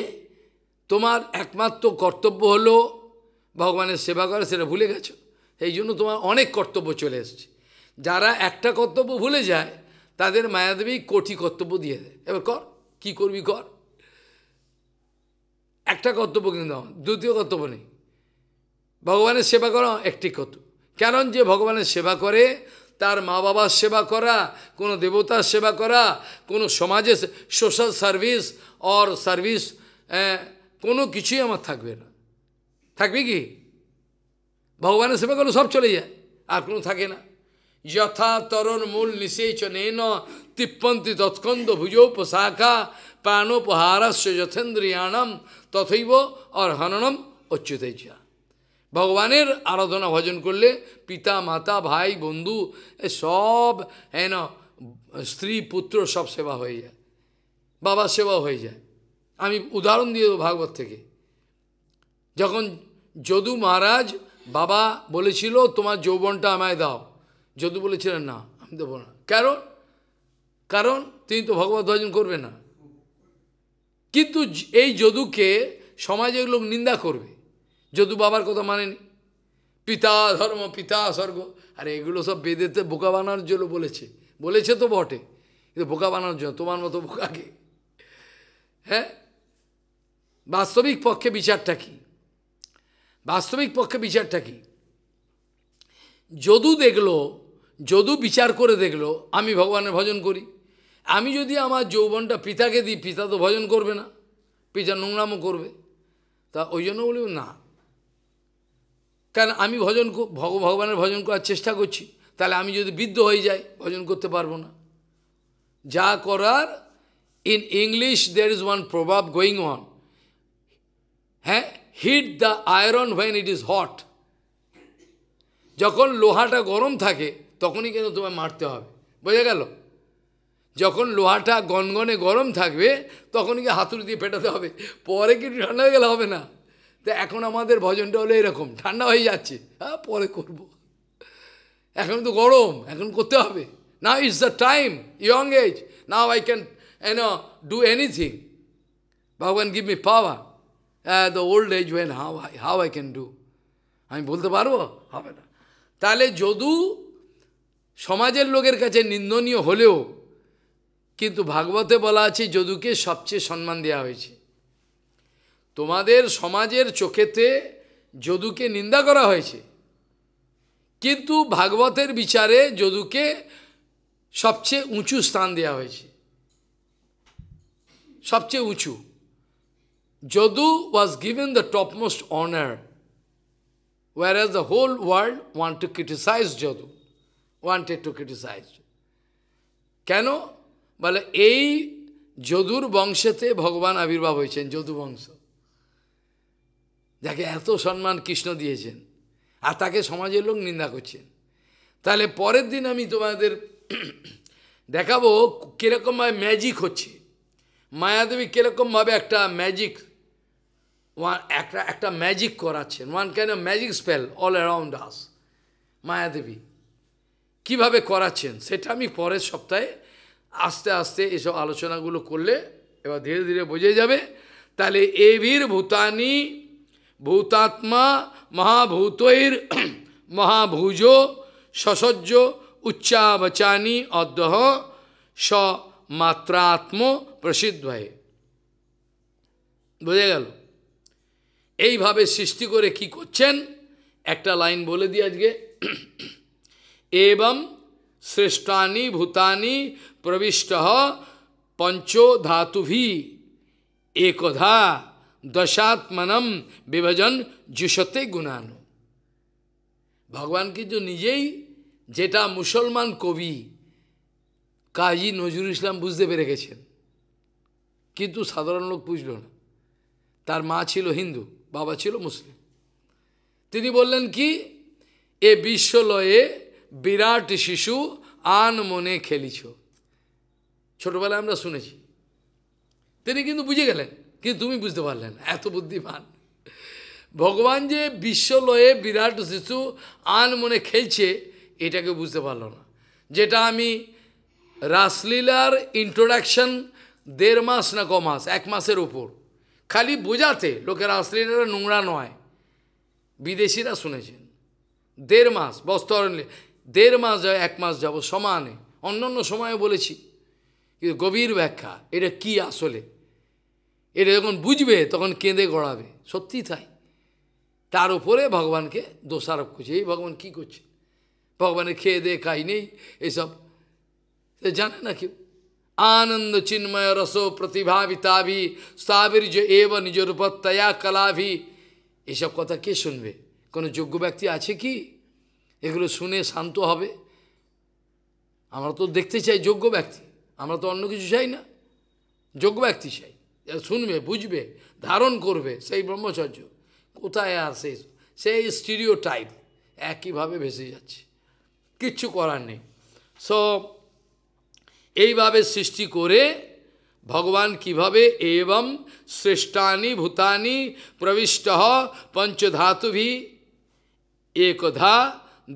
তোমার একমাত্র কর্তব্য হলো ভগবানের সেবা করে সেটা ভুলে গেছো সেই জন্য তোমার অনেক কর্তব্য চলে এসছে যারা একটা কর্তব্য ভুলে যায় তাদের মায়াদেবী কঠি কর্তব্য দিয়ে দেয় এবার কর কি করবি কর একটা কর্তব্য কিন্তু দ্বিতীয় কর্তব্য নেই ভগবানের সেবা করা একটি কর্তব্য কারণ যে ভগবানের সেবা করে তার মা বাবার সেবা করা কোনো দেবতার সেবা করা কোনো সমাজে সোশ্যাল সার্ভিস অর সার্ভিস কোনো কিছুই আমার থাকবে না থাকবে কি ভগবানের সেবা করলে সব চলে যায় আর কোনো থাকে না যথা তরণ মূল নিষেচন এন তিপ্পন্তি তৎকন্দ পোশাখা প্রাণোপহারস্য যথেন্দ্রিয়াণম তথৈব আর হননম অচ্যুত ভগবানের আরাধনা ভজন করলে পিতা মাতা ভাই বন্ধু এ সব হেন স্ত্রী পুত্র সব সেবা হয়ে যায় বাবা সেবা হয়ে যায় আমি উদাহরণ দিয়ে দেবো ভাগবত থেকে যখন যদু মহারাজ বাবা বলেছিল তোমার যৌবনটা আমায় দাও যদু বলেছিলেন না আমি দেবো না কারণ কারণ তিনি তো ভগবত ভজন করবে না কিন্তু এই যদুকে সমাজে লোক নিন্দা করবে যদু বাবার কথা মানেনি পিতা ধর্ম পিতা স্বর্গ আর এগুলো সব বেদেতে বোকা বানানোর জন্য বলেছে বলেছে তো বটে কিন্তু বোকা বানানোর জন্য তোমার মতো বোকাকে হ্যাঁ বাস্তবিক পক্ষে বিচারটা কি বাস্তবিক পক্ষে বিচারটা কি যদু দেখলো যদু বিচার করে দেখলো আমি ভগবানের ভজন করি আমি যদি আমার যৌবনটা পিতাকে দিই পিতা তো ভজন করবে না পিতা নোংরামও করবে তা ওই জন্য বলি না কারণ আমি ভজন ভগ ভগবানের ভজন করার চেষ্টা করছি তাহলে আমি যদি বৃদ্ধ হয়ে যাই ভজন করতে পারবো না যা করার ইন ইংলিশ দের ইজ ওয়ান প্রভাব গোয়িং অন হ্যাঁ hit the iron when it is hot যখন লোহাটা গরম থাকে তখনই কিন্তু তোমায় মারতে হবে বোঝা গেল যখন লোহাটা গনগনে গরম থাকবে তখন কি হাতুড়ি দিয়ে পেটাতে হবে পরে কি ঠান্ডা হয়ে গেলে হবে না তো এখন আমাদের ভজনটা হলো এরকম ঠান্ডা হয়ে যাচ্ছে হ্যাঁ পরে করব। এখন তো গরম এখন করতে হবে now is the time young age now I can and do anything Bhagavan give me power হ্যাঁ the old age when how I how I can do আমি বলতে পারবো হবে না তাহলে যদু সমাজের লোকের কাছে নিন্দনীয় হলেও কিন্তু ভাগবতে বলা আছে যদুকে সবচেয়ে সম্মান দেওয়া হয়েছে তোমাদের সমাজের চোখেতে যদুকে নিন্দা করা হয়েছে কিন্তু ভাগবতের বিচারে যদুকে সবচেয়ে উঁচু স্থান দেওয়া হয়েছে সবচেয়ে উঁচু Yadu was given the topmost honour whereas the whole world want to criticise Yadu wanted to criticise কেন বলে এই যদুর বংশেতে ভগবান আবির্ভাব হয়েছেন যদু বংশ যাকে এত সম্মান কৃষ্ণ দিয়েছেন আর তাকে সমাজের লোক নিন্দা করছেন তাহলে পরের দিন আমি তোমাদের দেখাবো কীরকমভাবে ম্যাজিক হচ্ছে মায়াদেবী কীরকমভাবে একটা ম্যাজিক ওয়ান একটা একটা ম্যাজিক করাচ্ছেন one can magic spell all around us Mayadevi কীভাবে করাচ্ছেন সেটা আমি পরের সপ্তাহে আস্তে আস্তে এসব আলোচনাগুলো করলে এবার ধীরে ধীরে বোঝে যাবে তাহলে এভির ভূতানি ভূতাত্মা মহাভূতৈর মহাভুজ সসজ্জ উচ্চাবচানি অদ্যহ স মাত্রাত্ম প্রসিদ্ধ হয়ে বোঝা গেল এইভাবে সৃষ্টি করে কি করছেন একটা লাইন বলে দিই আজকে এবং শ্রেষ্ঠানি ভূতানি प्रविष्ट পঞ্চ ধাতুভি একধা एकधा दशात्मनम विभजन গুণানু गुणानु ভগবান কিন্তু নিজেই যেটা মুসলমান কবি কাজী নজরুল ইসলাম বুঝতে পেরে গেছেন কিন্তু সাধারণ লোক বুঝল না তার মা ছিল হিন্দু বাবা ছিল মুসলিম তিনি বললেন কি এ বিশ্বলয়ে বিরাট শিশু আন মনে খেলিছ ছোটবেলায় আমরা শুনেছি তিনি কিন্তু বুঝে গেলেন কিন্তু তুমি বুঝতে পারলেন এত বুদ্ধিমান ভগবান যে বিশ্বলয়ে বিরাট শিশু আন মনে খেলছে এটাকে বুঝতে পারল না যেটা আমি রাসলীলার ইন্ট্রোডাকশন দেড় মাস না ক মাস এক মাসের ওপর খালি বোঝাতে লোকের রাসলীলাটা নোংরা নয় বিদেশিরা শুনেছেন দেড় মাস বস্ত্র দেড় মাস যায় এক মাস যাব সমানে অন্য সময়ে বলেছি কিন্তু গভীর ব্যাখ্যা এটা কি আসলে এটা যখন বুঝবে তখন কেঁদে গড়াবে সত্যি তাই তার উপরে ভগবানকে দোষারোপ করছে এই ভগবান কি করছে ভগবানের খেয়ে দে খাই নেই এসব সে জানে না কেউ আনন্দ চিন্ময় রস প্রতিভাবিতাভি যে এব নিজ নিজরূপতয়া কলাভি এসব কথা কে শুনবে কোনো যোগ্য ব্যক্তি আছে কি এগুলো শুনে শান্ত হবে আমরা তো দেখতে চাই যোগ্য ব্যক্তি আমরা তো অন্য কিছু চাই না যোগ্য ব্যক্তি চাই শুনবে বুঝবে ধারণ করবে সেই ব্রহ্মচর্য কোথায় আর সেই সেই স্টিরিও টাইপ একইভাবে ভেসে যাচ্ছে কিচ্ছু করার নেই সো এইভাবে সৃষ্টি করে ভগবান কিভাবে এবং শ্রেষ্ঠানি ভূতানি প্রবিষ্ট পঞ্চধাতুভি একধা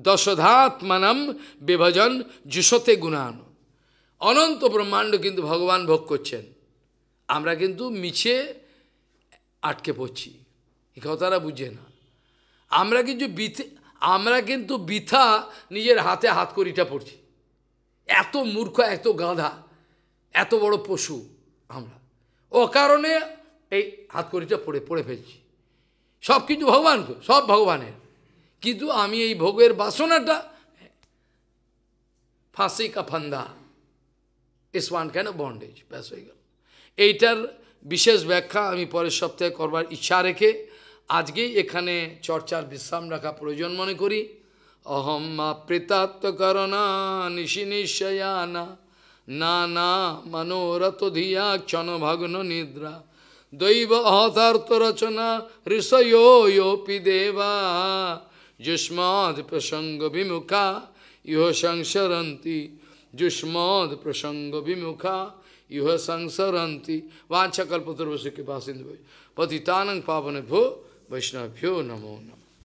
দশধাত্মানম বিভজন যুষতে গুণান অনন্ত ব্রহ্মাণ্ড কিন্তু ভগবান ভোগ করছেন আমরা কিন্তু মিছে আটকে পড়ছি এ কথাটা বুঝে না আমরা কিন্তু আমরা কিন্তু বৃথা নিজের হাতে হাত করিটা পড়ছি এত মূর্খ এত গাধা এত বড় পশু আমরা ও কারণে এই হাত করিটা পড়ে পড়ে ফেলছি সব কিছু ভগবান সব ভগবানের কিন্তু আমি এই ভোগের বাসনাটা ফাঁসি কা ফান্দা ইস ওয়ান কেন বন্ডেজ ব্যাস হয়ে গেল এইটার বিশেষ ব্যাখ্যা আমি পরের সপ্তাহে করবার ইচ্ছা রেখে আজকেই এখানে চর্চার বিশ্রাম রাখা প্রয়োজন মনে করি অহম প্রেতাত্মকরণা নিশি নিশ্চয়ানা না না মনোরথ ধিয়া ভগ্ন নিদ্রা দৈব অহতার্থ রচনা ঋষয়োপি দেবা Jusmad prasanga vimukha yuha sangsaranti. Jusmad prasanga vimukha yuha sangsaranti. Vanchakalpatarvasa kipasindhu. Patitanang pavana bho namo namo.